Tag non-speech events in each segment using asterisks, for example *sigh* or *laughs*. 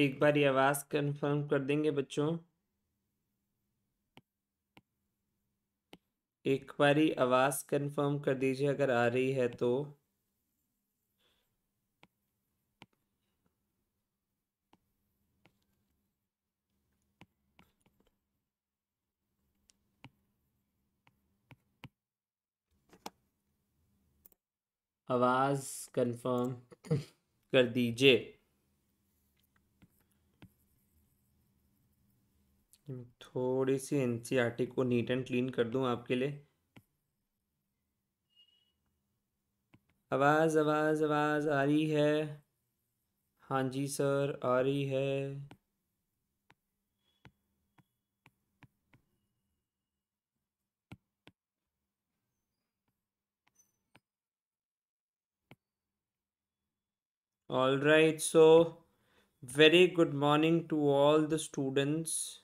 एक बार ये आवाज़ कंफर्म कर देंगे बच्चों एक बारी आवाज़ कंफर्म कर दीजिए अगर आ रही है तो आवाज़ कंफर्म कर दीजिए थोड़ी सी एन को नीट एंड क्लीन कर दूँ आपके लिए आवाज़ आवाज़ आवाज़ आ रही है हाँ जी सर आ रही है All right, so very good morning to all the students.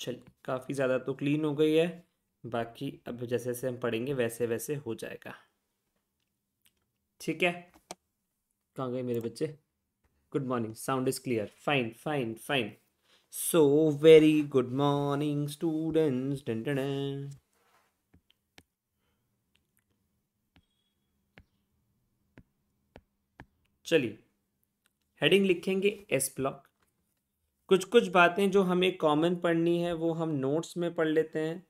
चल काफ़ी ज़्यादा तो क्लीन हो गई है बाकी अब जैसे जैसे हम पढ़ेंगे वैसे वैसे हो जाएगा ठीक है कहाँ गए मेरे बच्चे good morning sound is clear fine fine fine so very good morning students done चलिए हेडिंग लिखेंगे एस ब्लॉक कुछ कुछ बातें जो हमें कॉमन पढ़नी है वो हम नोट्स में पढ़ लेते हैं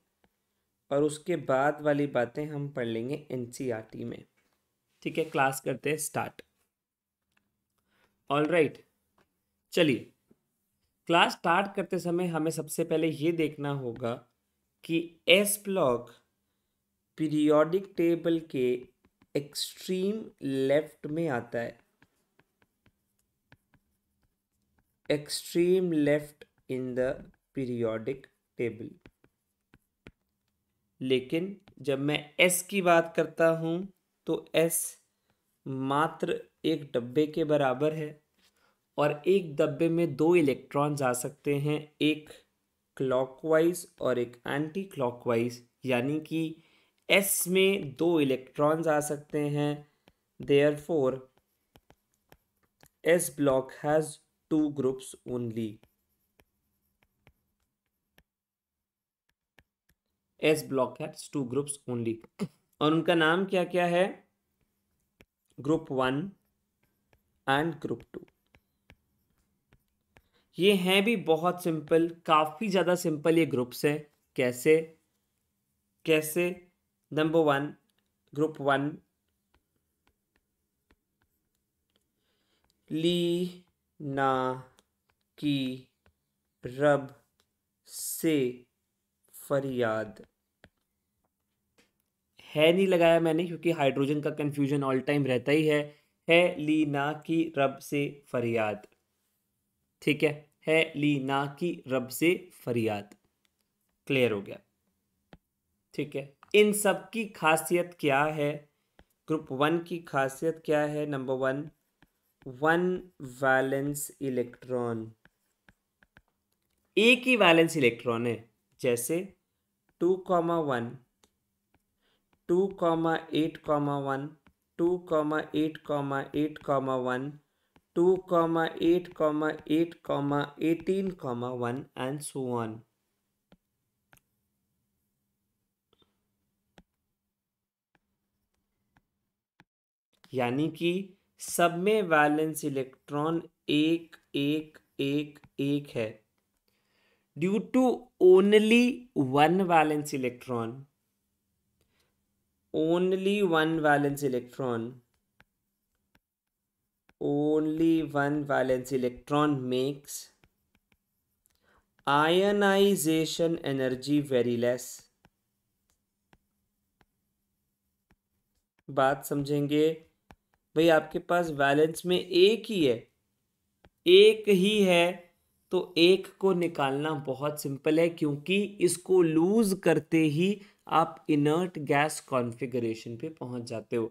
और उसके बाद वाली बातें हम पढ़ लेंगे एन e में ठीक है क्लास करते हैं स्टार्ट ऑल राइट चलिए क्लास स्टार्ट करते समय हमें सबसे पहले ये देखना होगा कि एस ब्लॉक पीरियोडिक टेबल के एक्सट्रीम लेफ्ट में आता है extreme left in the periodic table लेकिन जब मैं S की बात करता हूँ तो S मात्र एक डब्बे के बराबर है और एक डब्बे में दो इलेक्ट्रॉन्स आ सकते हैं एक क्लॉकवाइज और एक एंटी क्लॉकवाइज यानी कि S में दो इलेक्ट्रॉन्स आ सकते हैं there for S block has two groups only. S block has two groups only और उनका नाम क्या क्या है group one and group two ये हैं भी बहुत सिंपल काफ़ी ज़्यादा सिंपल ये ग्रुप्स हैं कैसे कैसे नंबर वन ग्रुप वन ली ना की रब से फरियाद है नहीं लगाया मैंने क्योंकि हाइड्रोजन का कन्फ्यूजन ऑल टाइम रहता ही है है ली ना की रब से फरियाद ठीक है है ली ना की रब से फरियाद क्लियर हो गया ठीक है इन सब की खासियत क्या है ग्रुप वन की खासियत क्या है number one one valence electron एक ही वैलेंस इलेक्ट्रॉन है जैसे two comma one two comma eight comma one two comma eight comma eight comma one two comma eight comma eight comma eighteen comma one and so on यानी कि सब में valence electron एक एक एक एक है due to only one valence electron only one valence electron only one valence electron makes ionisation energy very less बात समझेंगे भाई आपके पास वैलेंस में एक ही है एक ही है तो एक को निकालना बहुत सिंपल है क्योंकि इसको लूज करते ही आप इनर्ट गैस कॉन्फ़िगरेशन पे पहुंच जाते हो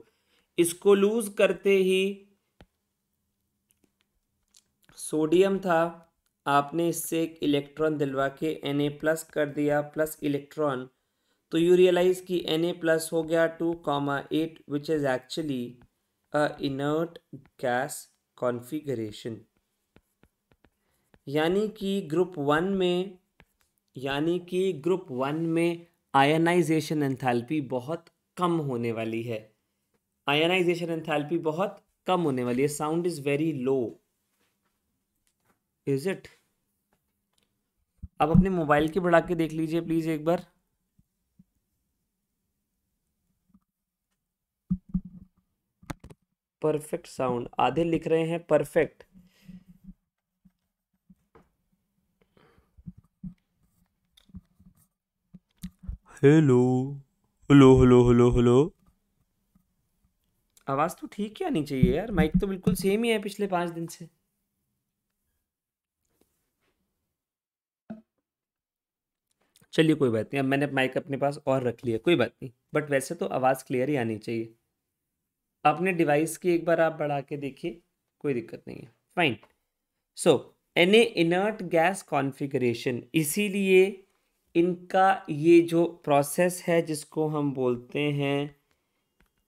इसको लूज करते ही सोडियम था आपने इससे एक इलेक्ट्रॉन दिलवा के एन ए प्लस कर दिया प्लस इलेक्ट्रॉन तो यू रियलाइज़ कि एन ए प्लस हो गया two comma eight which is actually a inert gas configuration यानी कि ग्रुप वन में यानी कि ग्रुप वन में आयनाइजेशन एंथैल्पी बहुत कम होने वाली है आयनाइजेशन एंथैल्पी बहुत कम होने वाली है sound is very low is it आप अपने मोबाइल की बढ़ा के देख लीजिए प्लीज़ एक बार परफेक्ट साउंड आधे लिख रहे हैं perfect hello hello hello hello hello आवाज तो ठीक ही आनी चाहिए यार माइक तो बिल्कुल सेम ही है पिछले पांच दिन से चलिए कोई बात नहीं अब मैंने माइक अपने पास और रख लिया कोई बात नहीं बट वैसे तो आवाज़ क्लियर ही आनी चाहिए अपने डिवाइस की एक बार आप बढ़ा के देखिए कोई दिक्कत नहीं है fine so an inert gas configuration इसीलिए इनका ये जो प्रोसेस है जिसको हम बोलते हैं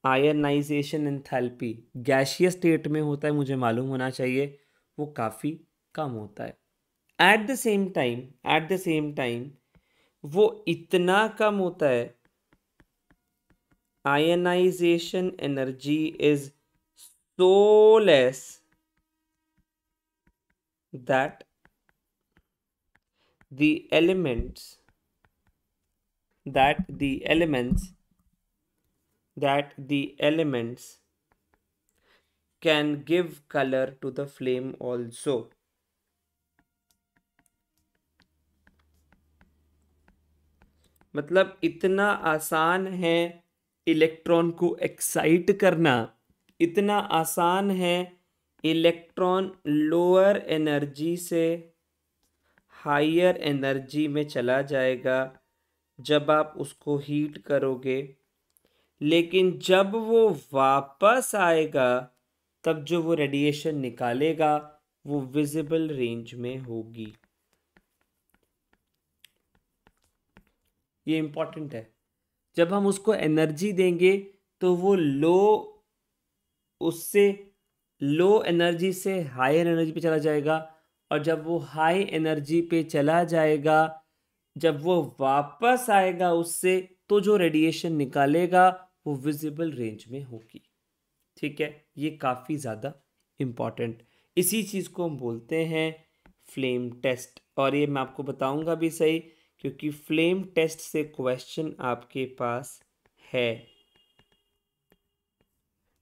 आयनाइजेशन एंथैल्पी गैशियस स्टेट में होता है मुझे मालूम होना चाहिए वो काफ़ी कम होता है at the same time at the same time वो इतना कम होता है ionization energy is so less that the elements that the elements that the elements can give color to the flame also मतलब इतना आसान है इलेक्ट्रॉन को एक्साइट करना इतना आसान है इलेक्ट्रॉन लोअर एनर्जी से हायर एनर्जी में चला जाएगा जब आप उसको हीट करोगे लेकिन जब वो वापस आएगा तब जो वो रेडिएशन निकालेगा वो विजिबल रेंज में होगी ये इम्पॉर्टेंट है जब हम उसको एनर्जी देंगे तो वो लो उससे लो एनर्जी से हायर एनर्जी पे चला जाएगा और जब वो हाई एनर्जी पे चला जाएगा जब वो वापस आएगा उससे तो जो रेडिएशन निकालेगा वो विजिबल रेंज में होगी ठीक है ये काफ़ी ज़्यादा इम्पॉर्टेंट इसी चीज़ को हम बोलते हैं फ्लेम टेस्ट और ये मैं आपको बताऊंगा भी सही क्योंकि फ्लेम टेस्ट से क्वेश्चन आपके पास है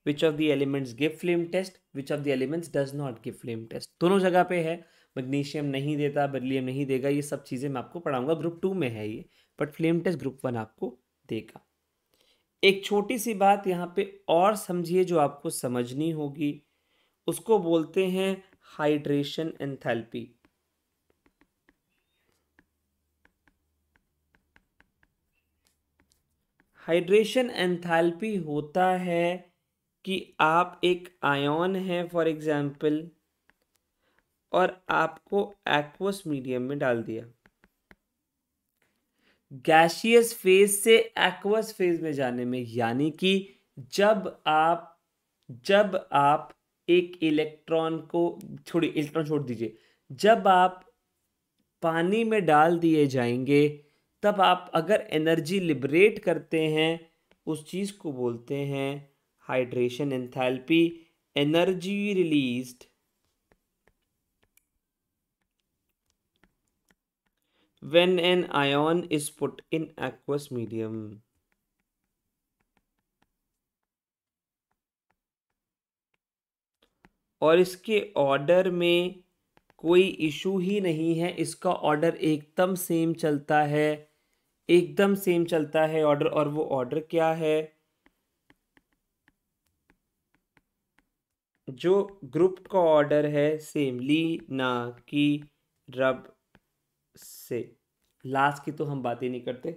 which of the elements give flame test which of the elements does not give flame test दोनों जगह पे है मैग्नीशियम नहीं देता बेरिलियम नहीं देगा ये सब चीज़ें मैं आपको पढ़ाऊंगा ग्रुप टू में है ये but flame test group one आपको देगा एक छोटी सी बात यहाँ पे और समझिए जो आपको समझनी होगी उसको बोलते हैं हाइड्रेशन एंथैल्पी हाइड्रेशन एंथैल्पी होता है कि आप एक आयन है फॉर एग्जांपल और आपको एक्वस मीडियम में डाल दिया गैशियस फेज से एक्वस फेज में जाने में यानी कि जब आप जब आप एक इलेक्ट्रॉन को छोड़िए इलेक्ट्रॉन छोड़ दीजिए जब आप पानी में डाल दिए जाएंगे तब आप अगर एनर्जी लिबरेट करते हैं उस चीज़ को बोलते हैं hydration enthalpy energy released when an ion is put in aqueous medium और इसके ऑर्डर में कोई इशू ही नहीं है इसका ऑर्डर एकदम सेम चलता है एकदम सेम चलता है ऑर्डर और वो ऑर्डर क्या है जो ग्रुप का ऑर्डर है सेम ली ना की रब से लास्ट की तो हम बात ही नहीं करते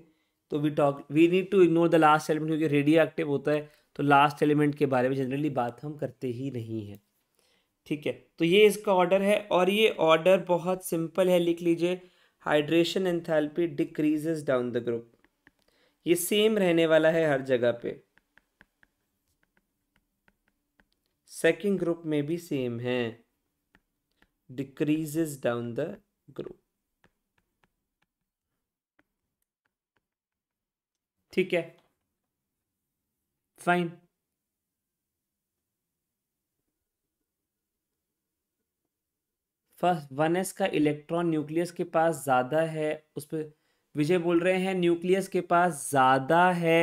तो we talk we need to ignore the last element क्योंकि रेडियो एक्टिव होता है तो लास्ट एलिमेंट के बारे में जनरली बात हम करते ही नहीं है ठीक है तो ये इसका ऑर्डर है और ये ऑर्डर बहुत सिंपल है लिख लीजिए hydration enthalpy decreases down the group ये सेम रहने वाला है हर जगह पे सेकेंड ग्रुप में भी सेम है डिक्रीजेस डाउन द ग्रुप ठीक है फाइन फर्स्ट वन एस का इलेक्ट्रॉन न्यूक्लियस के पास ज़्यादा है उस पर विजय बोल रहे हैं न्यूक्लियस के पास ज़्यादा है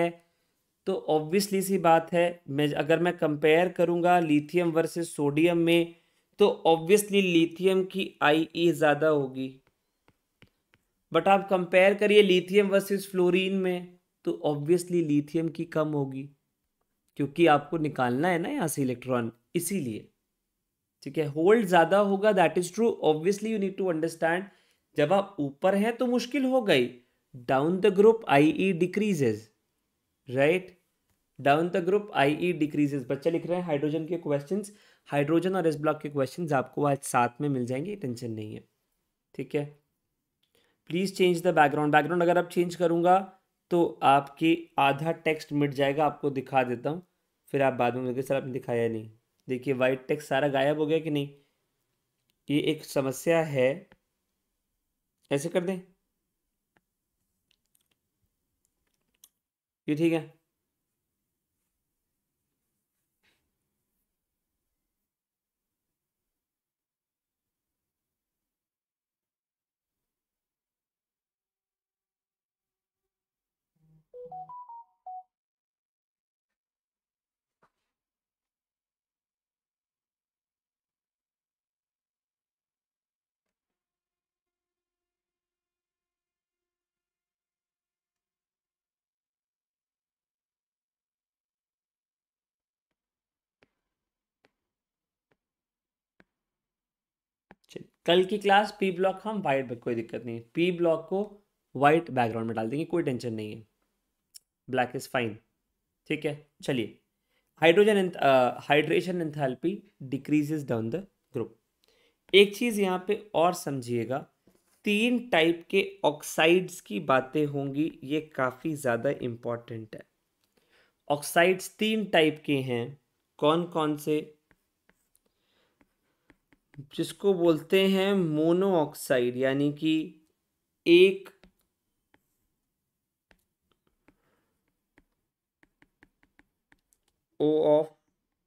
तो ऑब्वियसली सी बात है मैं अगर मैं कंपेयर करूँगा लिथियम वर्सेस सोडियम में तो ऑब्वियसली लिथियम की आई ई e ज़्यादा होगी बट आप कंपेयर करिए लिथियम वर्सेस फ्लोरीन में तो ऑब्वियसली लिथियम की कम होगी क्योंकि आपको निकालना है ना यहाँ से इलेक्ट्रॉन इसीलिए ठीक है होल्ड ज़्यादा होगा that is true obviously you need to understand जब आप ऊपर हैं तो मुश्किल हो गई down the group I E decreases right down the group I E decreases बच्चे लिख रहे हैं हाइड्रोजन के क्वेश्चन हाइड्रोजन और एस ब्लॉक के क्वेश्चन आपको आज साथ में मिल जाएंगे टेंशन नहीं है ठीक है please change the background background अगर आप चेंज करूँगा तो आपकी आधा टेक्स्ट मिट जाएगा आपको दिखा देता हूँ फिर आप बाद में सर आपने दिखाया नहीं देखिए वाइट टेक्स सारा गायब हो गया कि नहीं ये एक समस्या है ऐसे कर दें ये ठीक है कल की क्लास पी ब्लॉक हम वाइट कोई दिक्कत नहीं है पी ब्लॉक को वाइट बैकग्राउंड में डाल देंगे कोई टेंशन नहीं है ब्लैक इज फाइन ठीक है चलिए hydrogen hydration enthalpy decreases down the group एक चीज़ यहाँ पे और समझिएगा तीन टाइप के ऑक्साइड्स की बातें होंगी ये काफ़ी ज़्यादा इम्पॉर्टेंट है ऑक्साइड्स तीन टाइप के हैं कौन कौन से जिसको बोलते हैं मोनोऑक्साइड यानी कि एक ओ ऑफ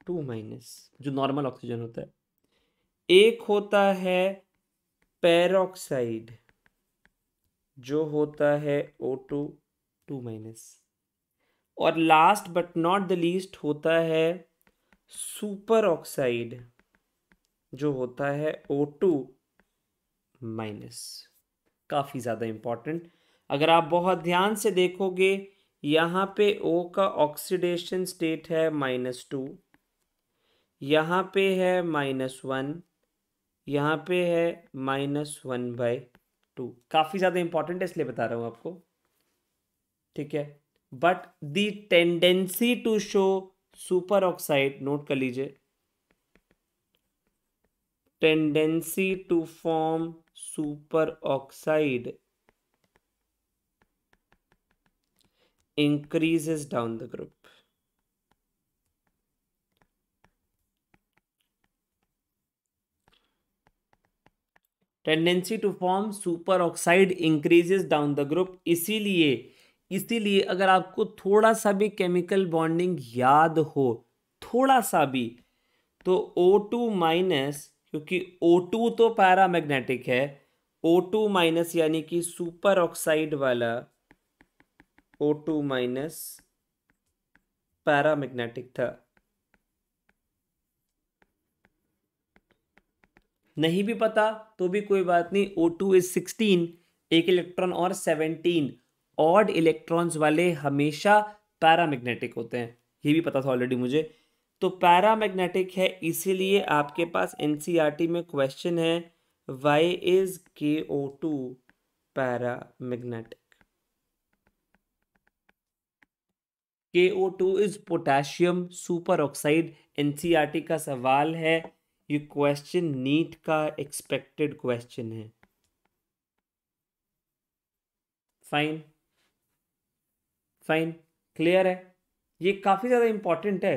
टू माइनस जो नॉर्मल ऑक्सीजन होता है एक होता है पैरोक्साइड जो होता है ओ टू टू माइनस और last but not the least होता है सुपर ऑक्साइड जो होता है ओ टू माइनस काफ़ी ज़्यादा इम्पॉर्टेंट अगर आप बहुत ध्यान से देखोगे यहाँ पे ओ का ऑक्सीडेशन स्टेट है माइनस टू यहाँ पे है माइनस वन यहाँ पे है माइनस वन बाय टू काफ़ी ज़्यादा इंपॉर्टेंट है इसलिए बता रहा हूँ आपको ठीक है but the tendency to show superoxide note कर लीजिए tendency to form superoxide increases down the group. Tendency to form superoxide increases down the group इसीलिए इसीलिए अगर आपको थोड़ा सा भी केमिकल बॉन्डिंग याद हो थोड़ा सा भी तो O2 टू माइनस क्योंकि O2 तो पैरामैग्नेटिक है O2 माइनस यानी कि सुपर ऑक्साइड वाला O2 माइनस पैरामैग्नेटिक था नहीं भी पता तो भी कोई बात नहीं O2 टू इज सिक्सटीन एक इलेक्ट्रॉन और सेवनटीन ऑड इलेक्ट्रॉन्स वाले हमेशा पैरामैग्नेटिक होते हैं ये भी पता था ऑलरेडी मुझे तो पैरामैग्नेटिक है इसीलिए आपके पास एन e में क्वेश्चन है why is K O two paramagnetic K O two is potassium superoxide NCERT का सवाल है ये क्वेश्चन नीट का एक्सपेक्टेड क्वेश्चन है फाइन फाइन क्लियर है ये काफ़ी ज़्यादा इंपॉर्टेंट है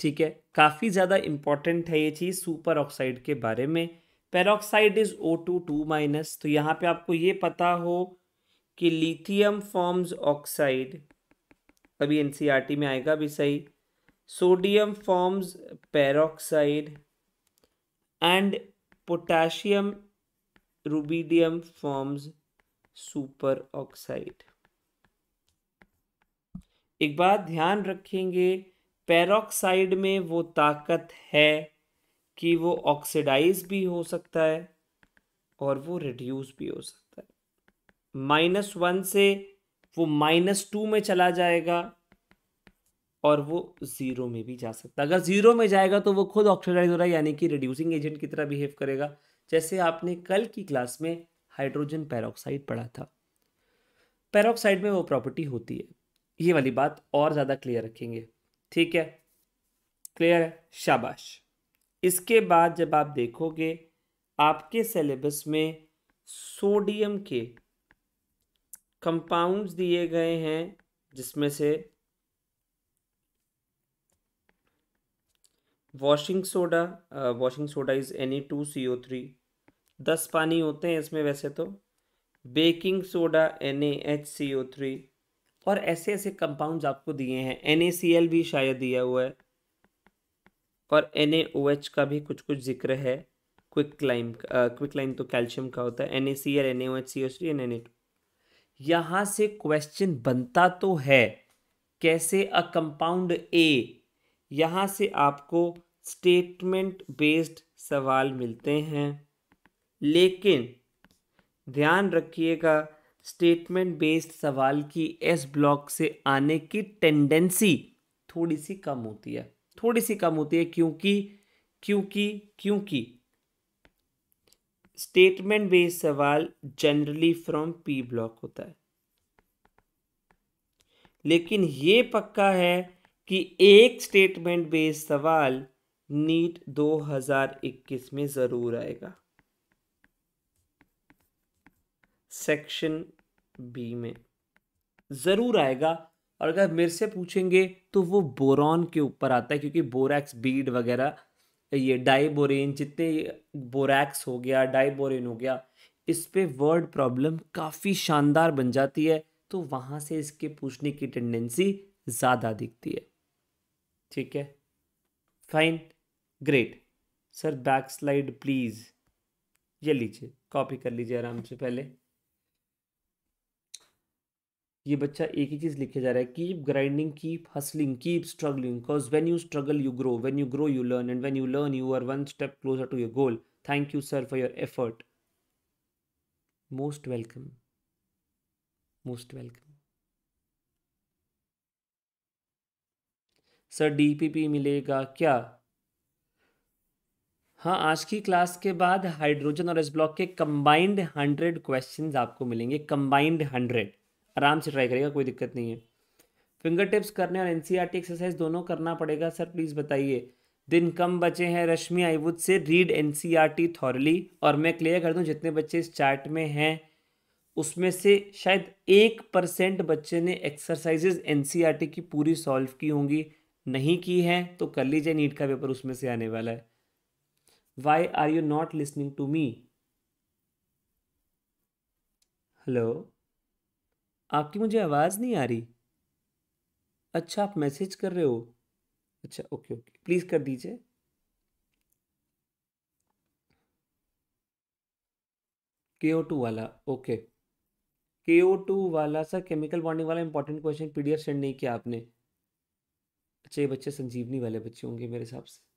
ठीक है काफ़ी ज़्यादा इम्पॉर्टेंट है ये चीज़ सुपर ऑक्साइड के बारे में peroxide is O two two minus तो यहाँ पे आपको ये पता हो कि लिथियम फॉर्म्स ऑक्साइड अभी टी e में आएगा भी सही sodium forms peroxide and potassium rubidium forms superoxide एक बात ध्यान रखेंगे पेरोक्साइड में वो ताकत है कि वो ऑक्सीडाइज भी हो सकता है और वो रिड्यूस भी हो सकता है माइनस वन से वो माइनस टू में चला जाएगा और वो ज़ीरो में भी जा सकता है अगर ज़ीरो में जाएगा तो वो खुद ऑक्सीडाइज हो रहा है यानी कि रिड्यूसिंग एजेंट की तरह बिहेव करेगा जैसे आपने कल की क्लास में हाइड्रोजन पेरोक्साइड पढ़ा था पेरोक्साइड में वो प्रॉपर्टी होती है ये वाली बात और ज़्यादा क्लियर रखेंगे ठीक है क्लियर है शाबाश इसके बाद जब आप देखोगे आपके सिलेबस में सोडियम के कंपाउंड्स दिए गए हैं जिसमें से washing soda washing soda is N A two C O three दस पानी होते हैं इसमें वैसे तो baking soda N A H C O three और ऐसे ऐसे कंपाउंड्स आपको दिए हैं एन भी शायद दिया हुआ है और एन का भी कुछ कुछ जिक्र है क्विक क्लाइम क्विक क्लाइम तो कैल्शियम का होता है N A C L N H C H N N A two यहाँ से क्वेश्चन बनता तो है कैसे अ कंपाउंड ए यहाँ से आपको स्टेटमेंट बेस्ड सवाल मिलते हैं लेकिन ध्यान रखिएगा स्टेटमेंट बेस्ड सवाल की एस ब्लॉक से आने की टेंडेंसी थोड़ी सी कम होती है थोड़ी सी कम होती है क्योंकि क्योंकि क्योंकि स्टेटमेंट बेस्ड सवाल जनरली फ्रॉम पी ब्लॉक होता है लेकिन ये पक्का है कि एक स्टेटमेंट बेस्ड सवाल नीट 2021 में ज़रूर आएगा सेक्शन बी में ज़रूर आएगा और अगर मेरे से पूछेंगे तो वो बोरॉन के ऊपर आता है क्योंकि बोरैक्स बीड वगैरह ये डाइबोरेन जितने बोरैक्स हो गया डाइबोरेन हो गया इस पर वर्ड प्रॉब्लम काफ़ी शानदार बन जाती है तो वहाँ से इसके पूछने की टेंडेंसी ज़्यादा दिखती है ठीक है fine great sir back slide please ये लीजिए कॉपी कर लीजिए आराम से पहले ये बच्चा एक ही चीज़ लिखे जा रहा है keep grinding keep hustling keep struggling because when you struggle you grow when you grow you learn and when you learn you are one step closer to your goal thank you sir for your effort most welcome most welcome sir DPP मिलेगा क्या हाँ आज की class के बाद hydrogen और S block के combined hundred questions आपको मिलेंगे कंबाइंड हंड्रेड आराम से ट्राई करेगा कोई दिक्कत नहीं है फिंगर टिप्स करने और एन एक्सरसाइज e दोनों करना पड़ेगा सर प्लीज़ बताइए दिन कम बचे हैं रश्मि वुड से रीड एन सी थॉरली और मैं क्लियर कर दूं जितने बच्चे इस चार्ट में हैं उसमें से शायद एक परसेंट बच्चे ने एक्सरसाइजेज एन टी की पूरी सॉल्व की होंगी नहीं की है तो कर लीजिए नीट का पेपर उसमें से आने वाला है why are you not listening to me hello आपकी मुझे आवाज़ नहीं आ रही अच्छा आप मैसेज कर रहे हो अच्छा ओके ओके प्लीज़ कर दीजिए के ओ टू वाला ओके के ओ टू वाला सर केमिकल बॉन्डिंग वाला इंपॉर्टेंट क्वेश्चन पीडीएफ सेंड नहीं किया आपने अच्छा ये बच्चे संजीवनी वाले बच्चे होंगे मेरे हिसाब से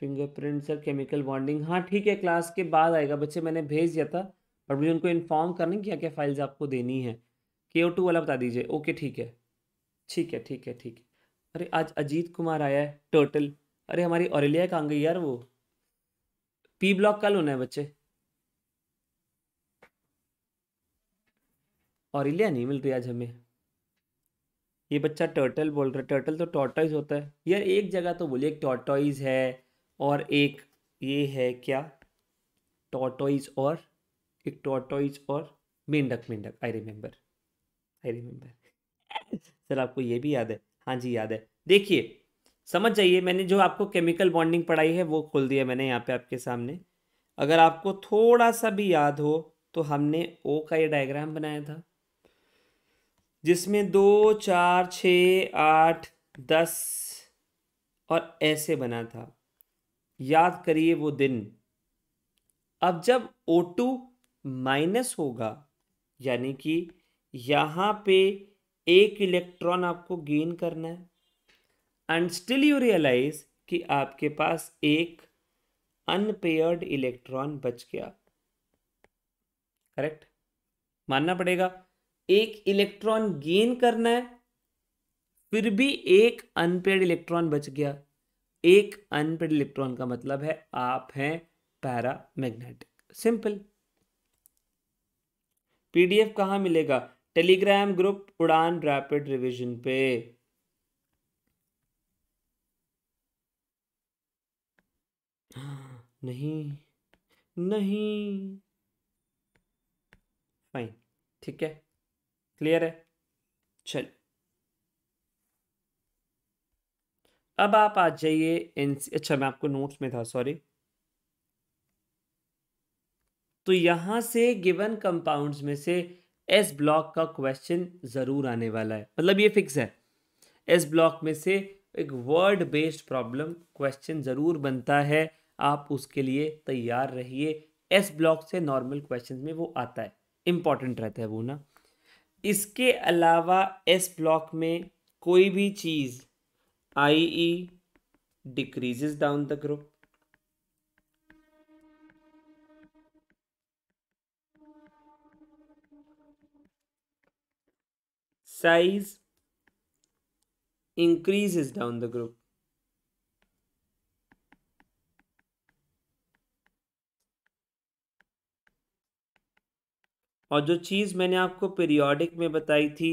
फिंगरप्रिंट सर केमिकल बॉन्डिंग हाँ ठीक है क्लास के बाद आएगा बच्चे मैंने भेज दिया था और मुझे उनको इन्फॉर्म करना क्या क्या फाइल्स आपको देनी है के ओ टू वाला बता दीजिए ओके ठीक है ठीक है ठीक है ठीक है अरे आज अजीत कुमार आया है टोटल अरे हमारी औरलिया कहाँ गई यार वो पी ब्लॉक कल होना है बच्चे औरलिया नहीं मिल रही आज हमें ये बच्चा टर्टल बोल रहा है टर्टल तो टॉटॉइज होता है यार एक जगह तो बोलिए टॉटॉइज है और एक ये है क्या टॉटोइज और एक टॉटोइज और मेंढक मेंढक I remember I remember sir आपको ये भी याद है हाँ जी याद है देखिए समझ जाइए मैंने जो आपको केमिकल बॉन्डिंग पढ़ाई है वो खोल दिया मैंने यहाँ पे आपके सामने अगर आपको थोड़ा सा भी याद हो तो हमने ओ का ये डायग्राम बनाया था जिसमें दो चार छ आठ दस और ऐसे बना था याद करिए वो दिन अब जब ओ टू माइनस होगा यानी कि यहाँ पे एक इलेक्ट्रॉन आपको गेन करना है एंड स्टिल यू रियलाइज कि आपके पास एक अनपेयर्ड इलेक्ट्रॉन बच गया करेक्ट मानना पड़ेगा एक इलेक्ट्रॉन गेन करना है फिर भी एक अनपेड इलेक्ट्रॉन बच गया एक अनपेड इलेक्ट्रॉन का मतलब है आप हैं पैरा मैग्नेटिक सिंपल पीडीएफ कहां मिलेगा Telegram group Udaan rapid revision पे नहीं नहीं फाइन ठीक है क्लियर है चल अब आप आ जाइए एन अच्छा मैं आपको नोट्स में था सॉरी तो यहाँ से गिवन कंपाउंड्स में से एस ब्लॉक का क्वेश्चन ज़रूर आने वाला है मतलब ये फिक्स है एस ब्लॉक में से एक वर्ड बेस्ड प्रॉब्लम क्वेश्चन ज़रूर बनता है आप उसके लिए तैयार रहिए एस ब्लॉक से नॉर्मल क्वेश्चन में वो आता है इंपॉर्टेंट रहता है वो ना इसके अलावा एस ब्लॉक में कोई भी चीज़ IE decreases down the group. Size increases down the group. और जो चीज़ मैंने आपको पीरियोडिक में बताई थी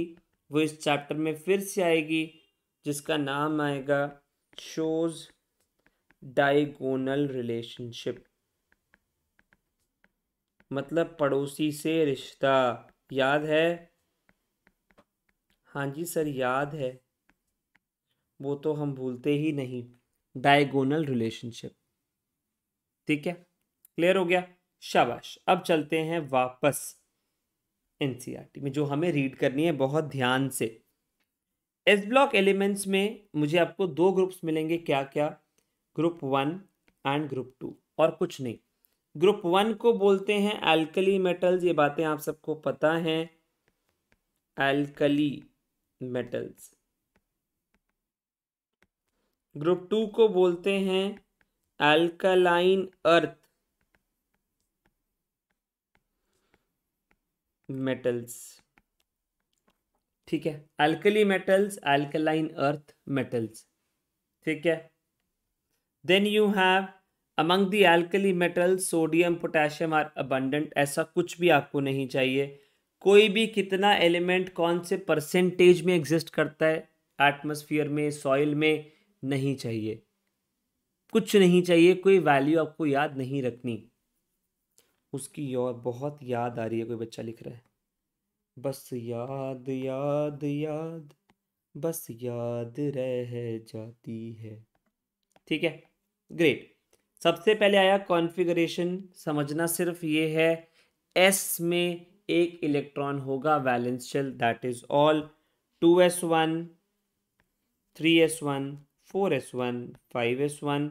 वो इस चैप्टर में फिर से आएगी जिसका नाम आएगा शोज डाइगोनल रिलेशनशिप मतलब पड़ोसी से रिश्ता याद है हाँ जी सर याद है वो तो हम भूलते ही नहीं डायगोनल रिलेशनशिप ठीक है क्लियर हो गया शाबाश अब चलते हैं वापस एनसीईआरटी में जो हमें रीड करनी है बहुत ध्यान से एस ब्लॉक एलिमेंट्स में मुझे आपको दो ग्रुप्स मिलेंगे क्या क्या group one and group two और कुछ नहीं ग्रुप वन को बोलते हैं एल्कली मेटल्स ये बातें आप सबको पता हैं एल्कली मेटल्स ग्रुप टू को बोलते हैं एल्कलाइन अर्थ मेटल्स ठीक है alkali metals alkaline earth metals ठीक है then you have among the alkali metal sodium potassium are abundant ऐसा कुछ भी आपको नहीं चाहिए कोई भी कितना एलिमेंट कौन से परसेंटेज में एग्जिस्ट करता है एटमोसफियर में सॉइल में नहीं चाहिए कुछ नहीं चाहिए कोई वैल्यू आपको याद नहीं रखनी उसकी और बहुत याद आ रही है कोई बच्चा लिख रहा है बस याद याद याद बस याद रह जाती है ठीक है ग्रेट सबसे पहले आया कॉन्फ़िगरेशन समझना सिर्फ ये है एस में एक इलेक्ट्रॉन होगा valence shell that is all two S one three S one four S one five S one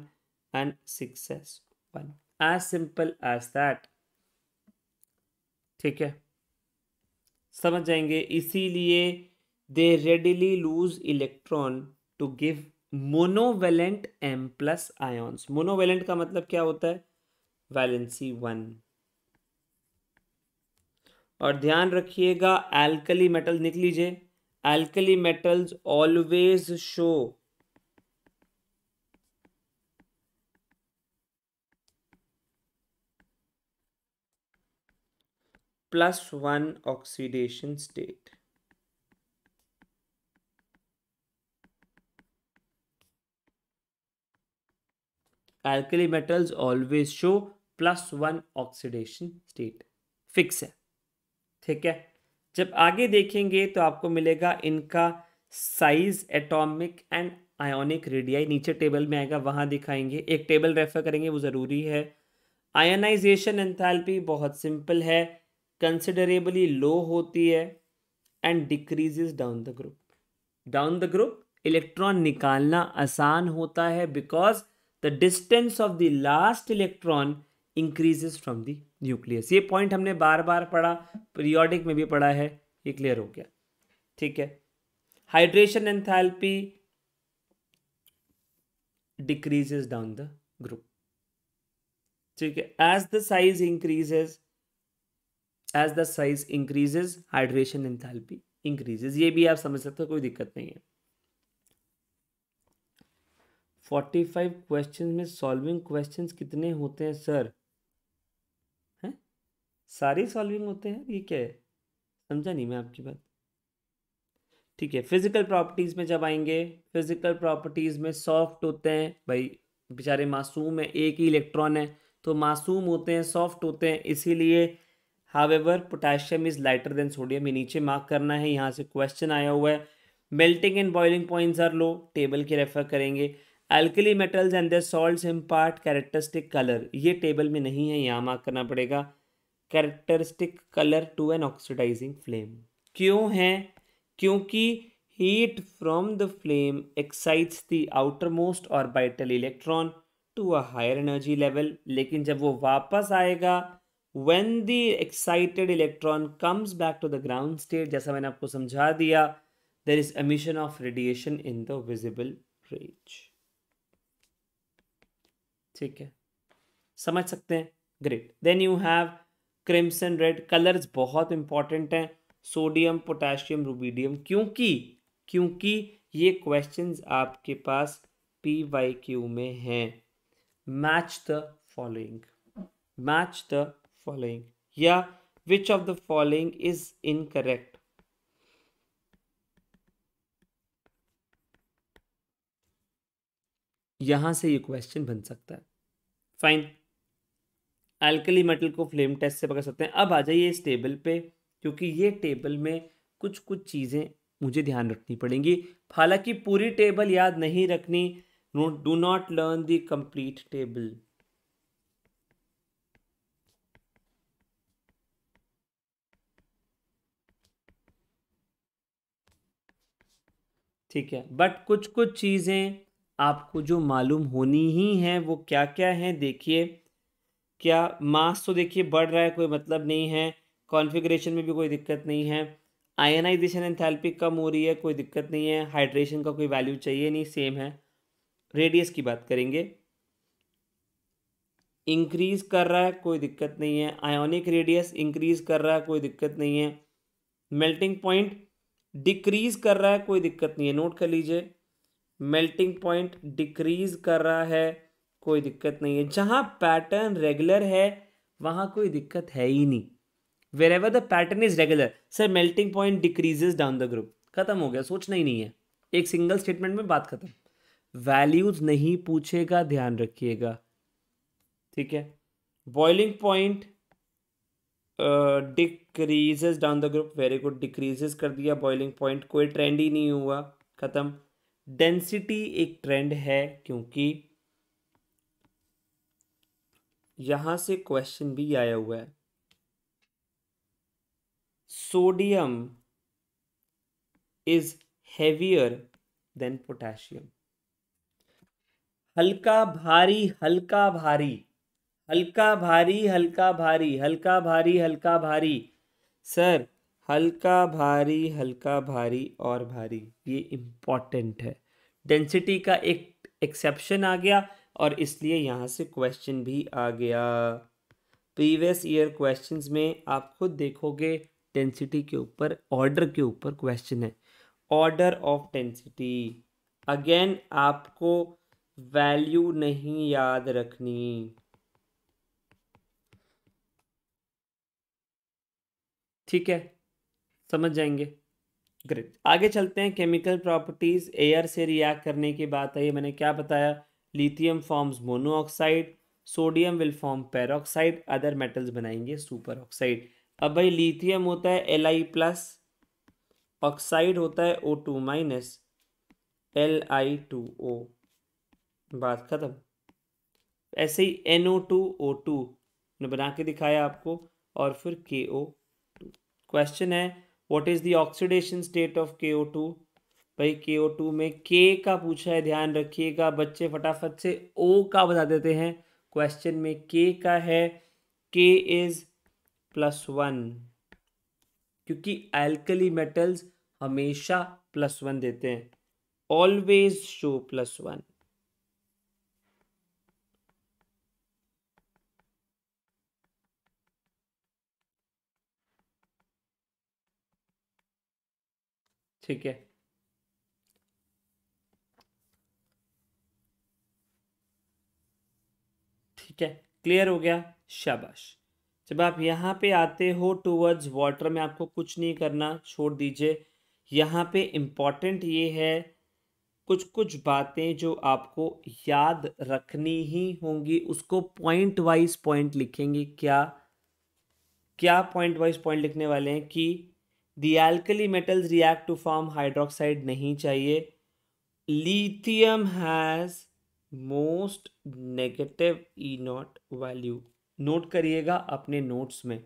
and six S one as simple as that ठीक है समझ जाएंगे इसीलिए they readily lose electron to give monovalent M plus ions monovalent का मतलब क्या होता है वैलेंसी वन और ध्यान रखिएगा एल्कली मेटल निकलीजिए लीजिए alkali metals always show plus 1 oxidation state. Alkali metals always show plus 1 oxidation state. Fix है ठीक है जब आगे देखेंगे तो आपको मिलेगा इनका size atomic and ionic radii नीचे टेबल में आएगा वहां दिखाएंगे एक टेबल रेफर करेंगे वो ज़रूरी है आयोनाइजेशन एंथैल्पी बहुत सिंपल है कंसिडरेबली लो होती है and decreases down the group down the group electron निकालना आसान होता है because the distance of the last electron increases from the nucleus ये पॉइंट हमने बार बार पढ़ा पीरियोडिक में भी पढ़ा है ये क्लियर हो गया ठीक है hydration enthalpy decreases down the group ठीक है as the size increases as the size increases hydration enthalpy increases ये भी आप समझ सकते हो कोई दिक्कत नहीं है फोर्टी फाइव क्वेश्चन में सॉल्विंग क्वेश्चन कितने होते हैं सर हैं सारी सॉल्विंग होते हैं ये क्या है समझा नहीं मैं आपकी बात ठीक है फिजिकल प्रॉपर्टीज़ में जब आएंगे फिजिकल प्रॉपर्टीज़ में सॉफ्ट होते हैं भाई बेचारे मासूम है एक ही इलेक्ट्रॉन है तो मासूम होते हैं सॉफ्ट होते हैं इसीलिए however potassium is lighter than sodium ये नीचे मार्क करना है यहाँ से क्वेश्चन आया हुआ है melting and boiling points are low table के रेफर करेंगे alkali metals and their salts impart characteristic colour ये टेबल में नहीं है यहाँ मार्क करना पड़ेगा characteristic colour to an oxidising flame क्यों है क्योंकि heat from the flame excites the outermost orbital electron to a higher energy level लेकिन जब वो वापस आएगा when the excited electron comes back to the ground state जैसा मैंने आपको समझा दिया there is emission of radiation in the visible range ठीक है समझ सकते हैं great then you have crimson red colours बहुत इंपॉर्टेंट हैं सोडियम पोटेशियम रूबीडियम क्योंकि क्योंकि ये क्वेश्चन आपके पास पी वाई क्यू में हैं match the following match the following या of the following is incorrect यहां से ये क्वेश्चन बन सकता है फाइन एल्कली मेटल को फ्लेम टेस्ट से पकड़ सकते हैं अब आ जाइए इस टेबल पे क्योंकि ये टेबल में कुछ कुछ चीज़ें मुझे ध्यान रखनी पड़ेंगी हालांकि पूरी टेबल याद नहीं रखनी do not learn the complete table ठीक है बट कुछ कुछ चीज़ें आपको जो मालूम होनी ही हैं वो क्या क्या हैं देखिए क्या मास तो देखिए बढ़ रहा है कोई मतलब नहीं है कॉन्फ़िगरेशन में भी कोई दिक्कत नहीं है आयनाइजेशन एंथैल्पी कम हो रही है कोई दिक्कत नहीं है हाइड्रेशन का कोई वैल्यू चाहिए नहीं सेम है रेडियस की बात करेंगे इंक्रीज कर रहा है कोई दिक्कत नहीं है आयोनिक रेडियस इंक्रीज कर रहा है कोई दिक्कत नहीं है मेल्टिंग पॉइंट डिक्रीज कर रहा है कोई दिक्कत नहीं है नोट कर लीजिए मेल्टिंग पॉइंट डिक्रीज कर रहा है कोई दिक्कत नहीं है जहाँ पैटर्न रेगुलर है वहाँ कोई दिक्कत है ही नहीं wherever the pattern is regular sir melting point decrease down the group खत्म हो गया सोचना ही नहीं है एक सिंगल स्टेटमेंट में बात खत्म वैल्यूज नहीं पूछेगा ध्यान रखिएगा ठीक है boiling point decreases down the group very good decreases कर दिया बॉइलिंग पॉइंट कोई ट्रेंड ही नहीं हुआ ख़त्म डेंसिटी एक ट्रेंड है क्योंकि यहां से क्वेश्चन भी आया हुआ है sodium is heavier than potassium हल्का भारी हल्का भारी हल्का भारी हल्का भारी हल्का भारी हल्का भारी सर हल्का भारी हल्का भारी और भारी ये इम्पॉर्टेंट है डेंसिटी का एक एक्सेप्शन आ गया और इसलिए यहाँ से क्वेश्चन भी आ गया प्रीवियस ईयर क्वेश्चंस में आप खुद देखोगे डेंसिटी के ऊपर ऑर्डर के ऊपर क्वेश्चन है ऑर्डर ऑफ डेंसिटी अगेन आपको वैल्यू नहीं याद रखनी ठीक है समझ जाएंगे ग्रेट आगे चलते हैं केमिकल प्रॉपर्टीज़ एयर से रिएक्ट करने की बात आई मैंने क्या बताया lithium forms monoxide sodium will form peroxide other metals बनाएंगे सुपर ऑक्साइड अब भाई लिथियम होता है एल आई प्लस ऑक्साइड होता है O two minus L I two O बात ख़त्म ऐसे ही N O two O two ने बना के दिखाया आपको और फिर के ओ क्वेश्चन है what is the oxidation state of K O to भाई के ओ टू में के का पूछा है ध्यान रखिएगा बच्चे फटाफट से ओ का बता देते हैं क्वेश्चन में के का है के इज़ प्लस वन क्योंकि एल्कली मेटल्स हमेशा प्लस वन देते हैं ऑलवेज शो प्लस वन ठीक है ठीक है क्लियर हो गया शाबाश जब आप यहाँ पे आते हो टूवर्ड्स वाटर में आपको कुछ नहीं करना छोड़ दीजिए यहाँ पे इम्पॉर्टेंट ये है कुछ कुछ बातें जो आपको याद रखनी ही होंगी उसको पॉइंट वाइज पॉइंट लिखेंगे क्या क्या पॉइंट वाइज पॉइंट लिखने वाले हैं कि the alkali metals react to form hydroxide नहीं चाहिए lithium has most negative E naught value note करिएगा अपने नोट्स में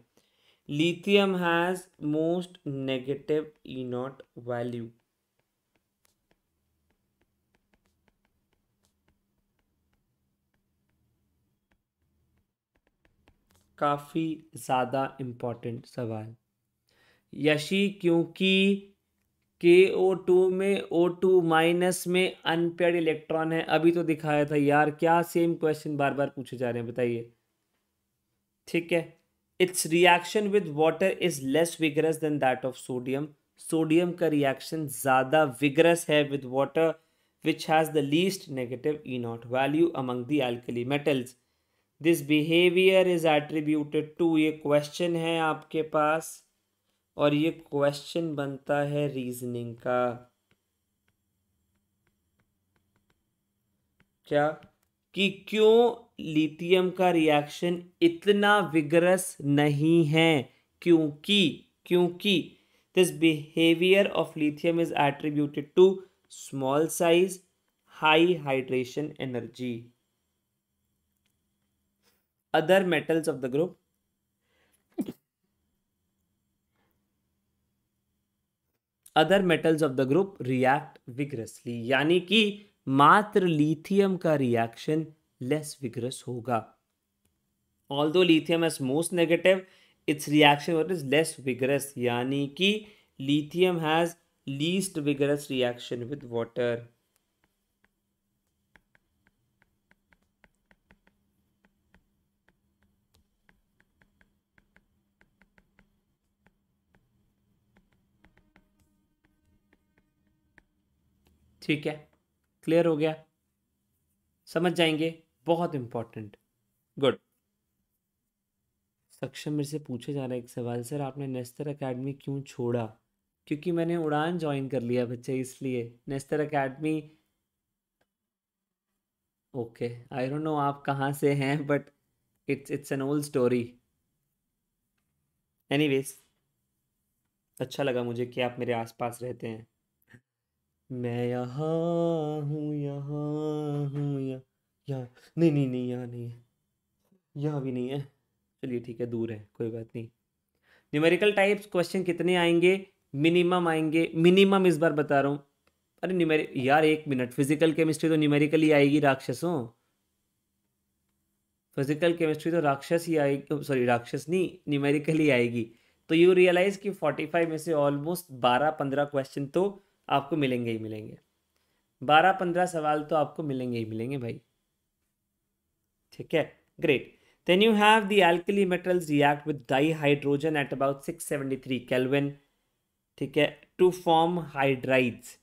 lithium has most negative E naught value काफ़ी ज़्यादा इंपॉर्टेंट सवाल यशी क्योंकि के ओ टू में ओ टू माइनस में अनपेड इलेक्ट्रॉन है अभी तो दिखाया था यार क्या सेम क्वेश्चन बार बार पूछे जा रहे हैं बताइए ठीक है its reaction with water is less vigorous than that of sodium sodium का रिएक्शन ज़्यादा विगरस है with water which has the least negative E naught value among the alkali metals this behaviour is attributed to ये question है आपके पास और ये question बनता है रीजनिंग का क्या कि क्यों लिथियम का रिएक्शन इतना विग्रस नहीं है क्योंकि क्योंकि this behaviour of lithium is attributed to small size high hydration energy other metals of the group other metals of the group react vigorously यानी कि मात्र लिथियम का रिएक्शन लेस विग्रस होगा although lithium as most negative its reaction is less vigorous यानी कि lithium has least vigorous reaction with water ठीक है clear हो गया समझ जाएंगे बहुत इंपॉर्टेंट गुड सक्षम मेरे से पूछे जा रहा है एक सवाल सर आपने नेस्तर अकेडमी क्यों छोड़ा क्योंकि मैंने उड़ान ज्वाइन कर लिया बच्चे इसलिए नेस्तर academy okay I don't know आप कहाँ से हैं but it's it's an old story anyways अच्छा लगा मुझे कि आप मेरे आसपास रहते हैं मैं यहाँ हूँ यहाँ हूँ यहाँ यहाँ नहीं नहीं नहीं यहाँ नहीं है यहाँ भी नहीं है चलिए ठीक है दूर है कोई बात नहीं न्यूमेरिकल टाइप्स क्वेश्चन कितने आएंगे मिनिमम आएंगे मिनिमम इस बार बता रहा हूँ अरे न्यूमेरिक यार एक मिनट फिजिकल केमिस्ट्री तो न्यूमेरिकली आएगी राक्षसों फिजिकल केमिस्ट्री तो राक्षस ही आएगी सॉरी राक्षस नहीं न्यूमेरिकली आएगी तो यू रियलाइज़ कि 45 में से ऑलमोस्ट 12-15 क्वेश्चन तो आपको मिलेंगे ही मिलेंगे बारह पंद्रह सवाल तो आपको मिलेंगे ही मिलेंगे भाई ठीक है great then you have the alkali metals react with dihydrogen at about six seventy three kelvin ठीक है to form hydrides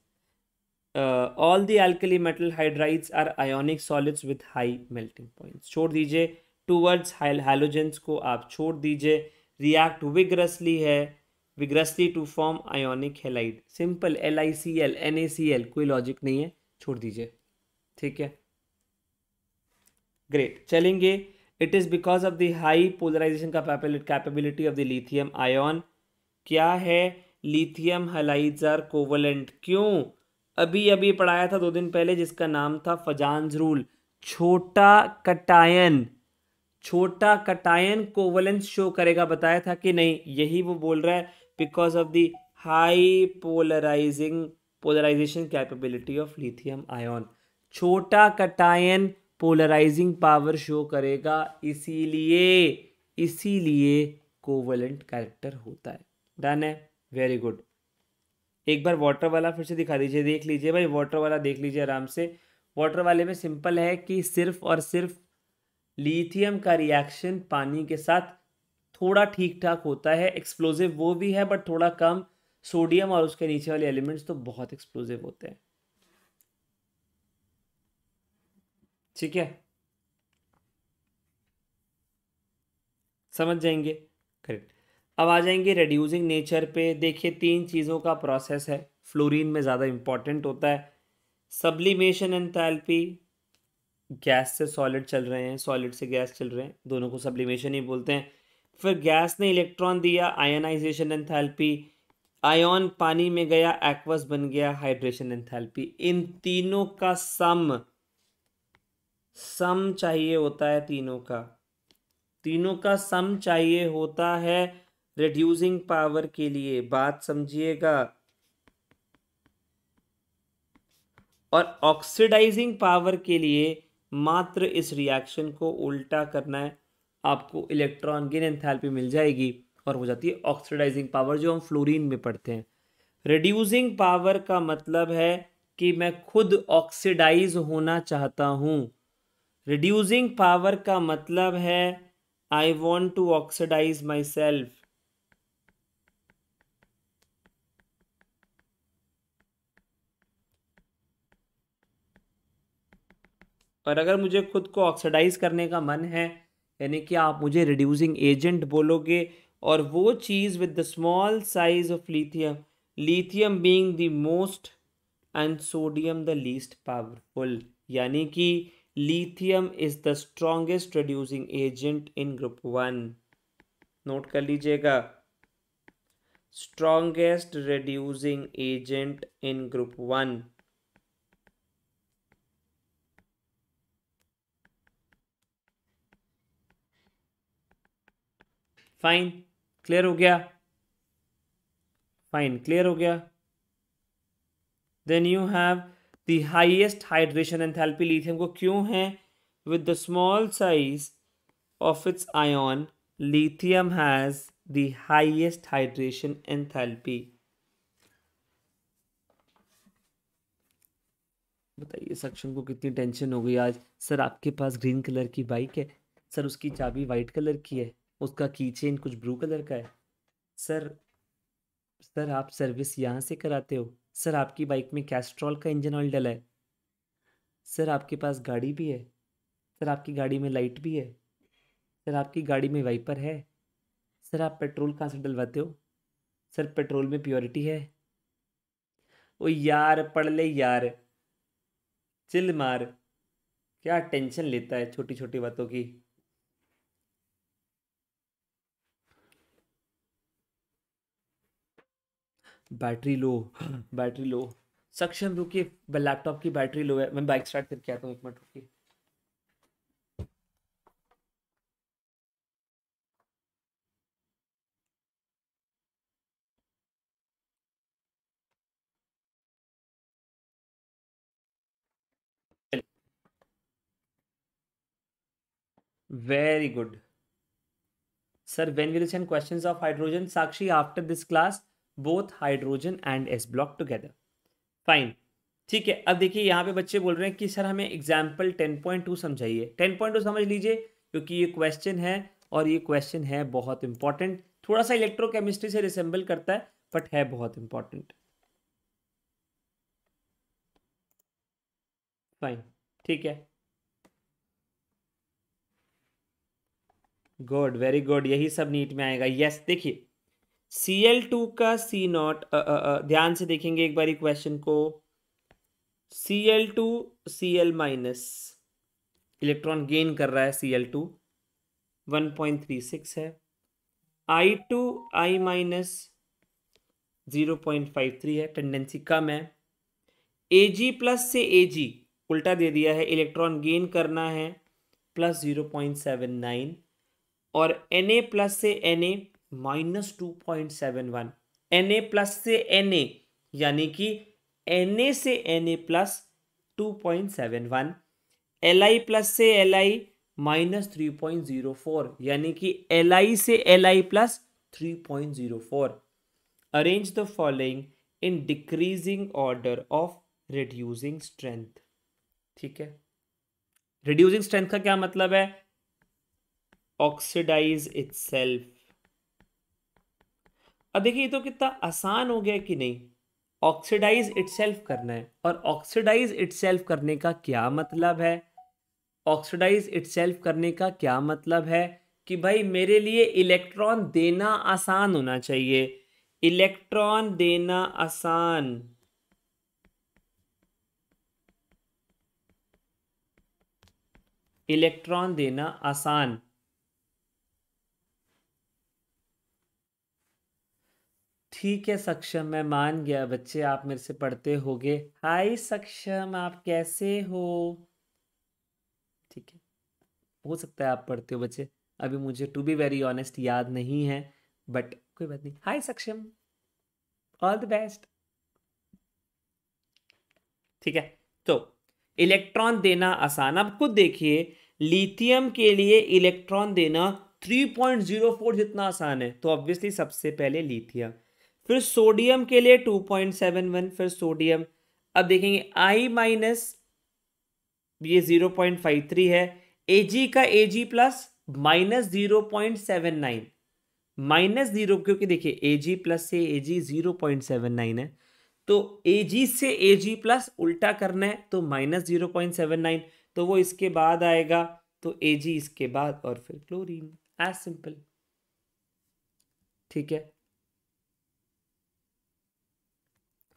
all the alkali metal hydrides are ionic solids with high melting points छोड़ दीजिए towards halogens को आप छोड़ दीजिए react vigorously है vigorously to form ionic halide simple L I C L N A C L कोई logic नहीं है छोड़ दीजिए ठीक है ग्रेट चलेंगे it is because of the high polarization का capability of the lithium ion क्या है लिथियम हलाइड्स आर कोवलेंट क्यों अभी अभी पढ़ाया था दो दिन पहले जिसका नाम था फजान रूल छोटा कटायन छोटा कटायन कोवलेंस शो करेगा बताया था कि नहीं यही वो बोल रहा है because of the high polarizing polarization capability of lithium ion छोटा कटायन पोलराइजिंग पावर शो करेगा इसीलिए इसीलिए कोवलेंट कैरेक्टर होता है डन है वेरी गुड एक बार वाटर वाला फिर से दिखा दीजिए देख लीजिए भाई वाटर वाला देख लीजिए आराम से वाटर वाले में सिंपल है कि सिर्फ और सिर्फ लिथियम का रिएक्शन पानी के साथ थोड़ा ठीक ठाक होता है एक्सप्लोजिव वो भी है बट थोड़ा कम सोडियम और उसके नीचे वाले एलिमेंट्स तो बहुत एक्सप्लोजिव होते हैं ठीक है समझ जाएंगे करेक्ट अब आ जाएंगे रेड्यूजिंग नेचर पे देखिए तीन चीज़ों का प्रोसेस है फ्लोरीन में ज़्यादा इम्पॉर्टेंट होता है सब्लिमेशन एंड थैल्पी गैस से सॉलिड चल रहे हैं सॉलिड से गैस चल रहे हैं दोनों को सब्लिमेशन ही बोलते हैं फिर गैस ने इलेक्ट्रॉन दिया आयनाइजेशन एंथैल्पी आयन पानी में गया एक्वस बन गया हाइड्रेशन एंथैल्पी इन तीनों का सम सम चाहिए होता है तीनों का तीनों का सम चाहिए होता है रिड्यूसिंग पावर के लिए बात समझिएगा और ऑक्सीडाइजिंग पावर के लिए मात्र इस रिएक्शन को उल्टा करना है आपको इलेक्ट्रॉन गिन एंथैल्पी मिल जाएगी और हो जाती है ऑक्सीडाइजिंग पावर जो हम फ्लोरीन में पढ़ते हैं रिड्यूजिंग पावर का मतलब है कि मैं खुद ऑक्सीडाइज होना चाहता हूँ रिड्यूजिंग पावर का मतलब है I want to oxidize myself और अगर मुझे खुद को ऑक्सीडाइज करने का मन है यानी कि आप मुझे रिड्यूसिंग एजेंट बोलोगे और वो चीज़ with the small size of lithium lithium being the most and sodium the least powerful यानी कि lithium is the strongest reducing agent in group one note कर लीजिएगा strongest reducing agent in group one fine clear हो गया fine clear हो गया then you have the highest hydration enthalpy lithium को क्यों है with the small size of its ion lithium has the hydration hydration enthalpy बताइए सक्षम को कितनी टेंशन हो गई आज सर आपके पास ग्रीन कलर की बाइक है सर उसकी चाबी वाइट कलर की है उसका की चेन कुछ ब्लू कलर का है सर सर आप सर्विस यहाँ से कराते हो सर आपकी बाइक में कैस्ट्रॉल का इंजन ऑयल डला है सर आपके पास गाड़ी भी है सर आपकी गाड़ी में लाइट भी है सर आपकी गाड़ी में वाइपर है सर आप पेट्रोल कहाँ से डलवाते हो सर पेट्रोल में प्योरिटी है ओ यार पढ़ ले यार चिल मार क्या टेंशन लेता है छोटी छोटी बातों की बैटरी लो बैटरी लो सक्षम रुकी लैपटॉप की बैटरी लो है मैं बाइक स्टार्ट करके आता हूँ एक मिनट रुकी very good sir when will send question of hydrogen Sakshi after this class both hydrogen and S block together fine ठीक है अब देखिए यहाँ पे बच्चे बोल रहे हैं कि सर हमें एग्जाम्पल टेन पॉइंट टू समझाइए टेन पॉइंट टू समझ लीजिए क्योंकि ये क्वेश्चन है और ये क्वेश्चन है बहुत इंपॉर्टेंट थोड़ा सा इलेक्ट्रोकेमिस्ट्री से रिसेंबल करता है बट है बहुत इंपॉर्टेंट फाइन ठीक है गुड वेरी गुड यही सब नीट में आएगा यस yes, देखिए सी एल टू का सी नॉट ध्यान से देखेंगे एक बार क्वेश्चन को C L two C L minus electron gain कर रहा है C L two one point three six है I two I minus zero point five three है टेंडेंसी कम है ए जी प्लस से ए जी उल्टा दे दिया है इलेक्ट्रॉन गेन करना है plus zero point seven nine और एन ए प्लस से N A minus two point seven one N A plus से एन ए यानी कि एन ए से N A plus two point seven one L I plus से L I minus three point zero four यानी कि L I से L I plus three point zero four arrange the following in decreasing order of reducing strength ठीक है reducing strength का क्या मतलब है ऑक्सीडाइज इट्सेल्फ अब देखिए ये तो कितना आसान हो गया कि नहीं ऑक्सीडाइज इट करना है और ऑक्सीडाइज इट करने का क्या मतलब है ऑक्सीडाइज इट करने का क्या मतलब है कि भाई मेरे लिए इलेक्ट्रॉन देना आसान होना चाहिए इलेक्ट्रॉन देना आसान इलेक्ट्रॉन देना आसान ठीक है सक्षम मैं मान गया बच्चे आप मेरे से पढ़ते होगे हाय सक्षम आप कैसे हो ठीक है हो सकता है आप पढ़ते हो बच्चे अभी मुझे टू बी वेरी ऑनेस्ट याद नहीं है बट कोई बात नहीं हाय सक्षम ऑल द बेस्ट ठीक है तो इलेक्ट्रॉन देना आसान आप खुद देखिए लिथियम के लिए इलेक्ट्रॉन देना 3.04 जितना आसान है तो ऑब्वियसली सबसे पहले लिथियम फिर सोडियम के लिए टू पॉइंट सेवन वन फिर सोडियम अब देखेंगे आई माइनस ये जीरो पॉइंट फाइव थ्री है ए जी का A G plus minus zero point seven nine minus zero क्योंकि देखिए ए जी प्लस से A G zero point seven nine है तो ए जी से ए जी प्लस उल्टा करना है तो minus zero point seven nine तो वो इसके बाद आएगा तो ए जी इसके बाद और फिर क्लोरीन एज सिंपल ठीक है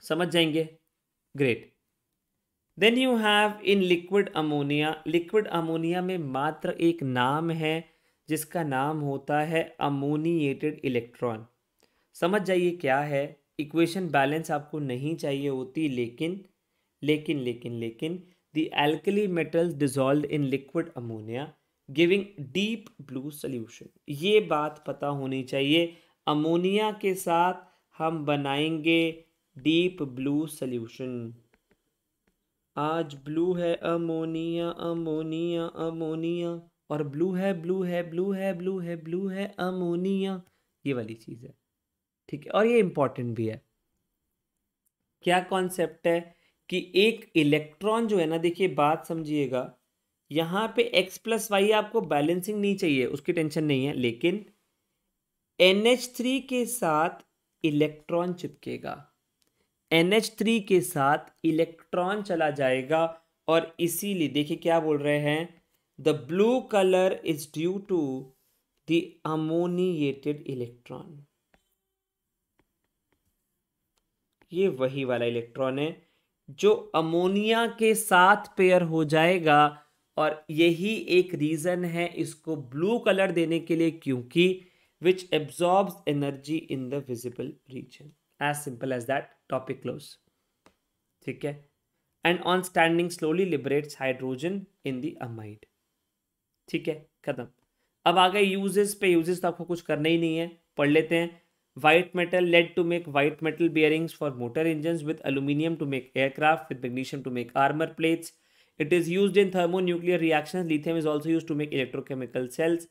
समझ जाएंगे great then you have in liquid ammonia liquid ammonia में मात्र एक नाम है जिसका नाम होता है अमोनिएटेड इलेक्ट्रॉन समझ जाइए क्या है इक्वेशन बैलेंस आपको नहीं चाहिए होती लेकिन लेकिन लेकिन लेकिन the alkali metals dissolve in liquid ammonia giving deep blue solution ये बात पता होनी चाहिए अमोनिया के साथ हम बनाएंगे डीप ब्लू सल्यूशन आज ब्लू है अमोनिया अमोनिया अमोनिया और ब्लू है ब्लू है ब्लू है ब्लू है ब्लू है अमोनिया ये वाली चीज़ है ठीक है और ये इम्पॉर्टेंट भी है क्या कॉन्सेप्ट है कि एक इलेक्ट्रॉन जो है ना देखिए बात समझिएगा यहाँ पे x प्लस वाई आपको बैलेंसिंग नहीं चाहिए उसकी टेंशन नहीं है लेकिन एन एच थ्री के साथ इलेक्ट्रॉन चिपकेगा थ्री के साथ इलेक्ट्रॉन चला जाएगा और इसीलिए देखिए क्या बोल रहे हैं the blue colour is due to the ammoniated electron ये वही वाला इलेक्ट्रॉन है जो अमोनिया के साथ पेयर हो जाएगा और यही एक रीज़न है इसको ब्लू कलर देने के लिए क्योंकि which absorbs energy in the visible region as simple as that topic close ठीक है and on standing slowly liberates hydrogen in the amide ठीक है खत्म अब आ गए यूजेस पे यूजेस तो आपको कुछ करना ही नहीं है पढ़ लेते हैं white metal lead to make white metal bearings for motor engine with aluminium to make aircraft with magnesium to make armour plates it is use in thermonuclear reaction lithium is also use to make electrochemical cells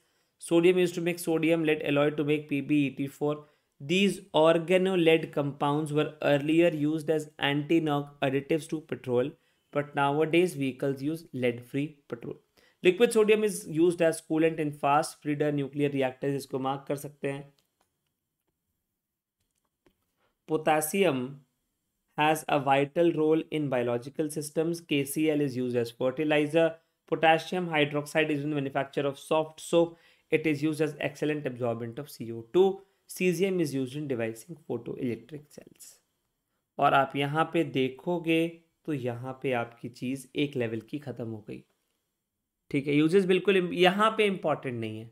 sodium use to make sodium used alloy to make P B E T four These lead compounds were earlier used as anti-knock additives to petrol, but nowadays vehicles use lead-free petrol. Liquid sodium is used as coolant in fast breeder nuclear reactors. इसको mark कर सकते हैं Potassium has a vital role in biological systems. KCl is used as fertilizer. Potassium hydroxide is in the manufacture of soft soap. It is used as excellent absorbent of CO2. Caesium is use in devising photoelectric cells और आप यहाँ पे देखोगे तो यहाँ पे आपकी चीज़ एक लेवल की ख़त्म हो गई ठीक है यूजेस बिल्कुल यहाँ पे इम्पॉर्टेंट नहीं है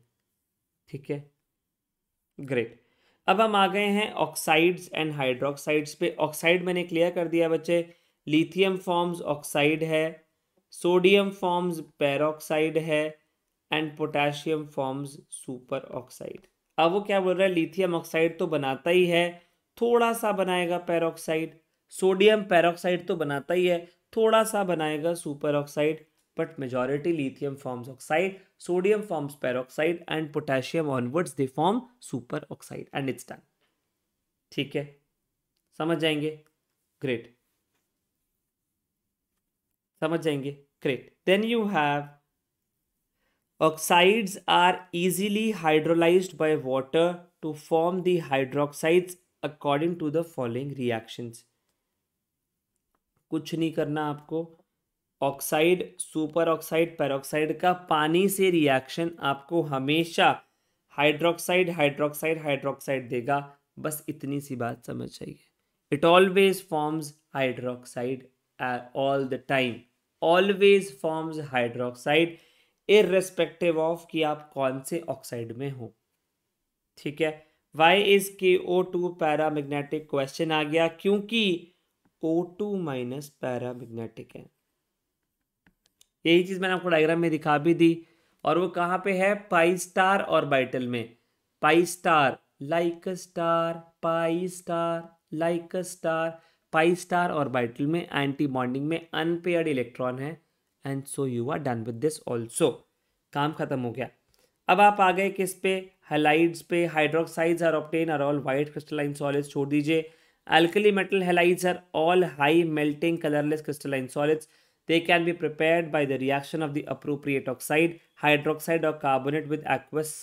ठीक है ग्रेट अब हम आ गए हैं ऑक्साइड्स एंड हाइड्रोक्साइड्स पे ऑक्साइड मैंने क्लियर कर दिया बच्चे लिथियम फॉर्म्स ऑक्साइड है सोडियम फॉर्म्स पेरोक्साइड है and potassium forms superoxide अब वो क्या बोल रहा है लिथियम ऑक्साइड तो बनाता ही है थोड़ा सा बनाएगा पैरोक्साइड सोडियम पैरोक्साइड तो बनाता ही है थोड़ा सा बनाएगा superoxide but majority lithium forms oxide sodium forms peroxide and potassium onwards they form superoxide and it's done ठीक है समझ जाएंगे ग्रेट समझ जाएंगे great then you have Oxides are easily hydrolyzed by water to form the hydroxides according to the following reactions. कुछ नहीं करना आपको ऑक्साइड सुपर ऑक्साइड पेरोक्साइड का पानी से रिएक्शन आपको हमेशा हाइड्रोक्साइड हाइड्रोक्साइड हाइड्रोक्साइड देगा बस इतनी सी बात समझ आइए it always forms hydroxide all the time always forms hydroxide irrespective of कि आप कौन से ऑक्साइड में हो ठीक है why is K O two paramagnetic question आ गया क्योंकि ओ टू माइनस पैरामैग्नेटिक है यही चीज़ मैंने आपको डायग्राम में दिखा भी दी और वो कहाँ पे है पाई स्टार और बाइटल में pi star like star pi star like star pi star orbital में एंटी बॉन्डिंग में अनपेयर्ड इलेक्ट्रॉन है and so you are done with this also काम खत्म हो गया अब आप आ गए किस पे हेलाइड्स पे hydroxides are often are all white crystalline solids छोड़ दीजिए alkali metal halides are all high melting colourless crystalline solids they can be prepare by the reaction of the appropriate oxide hydroxide और carbonate with aqueous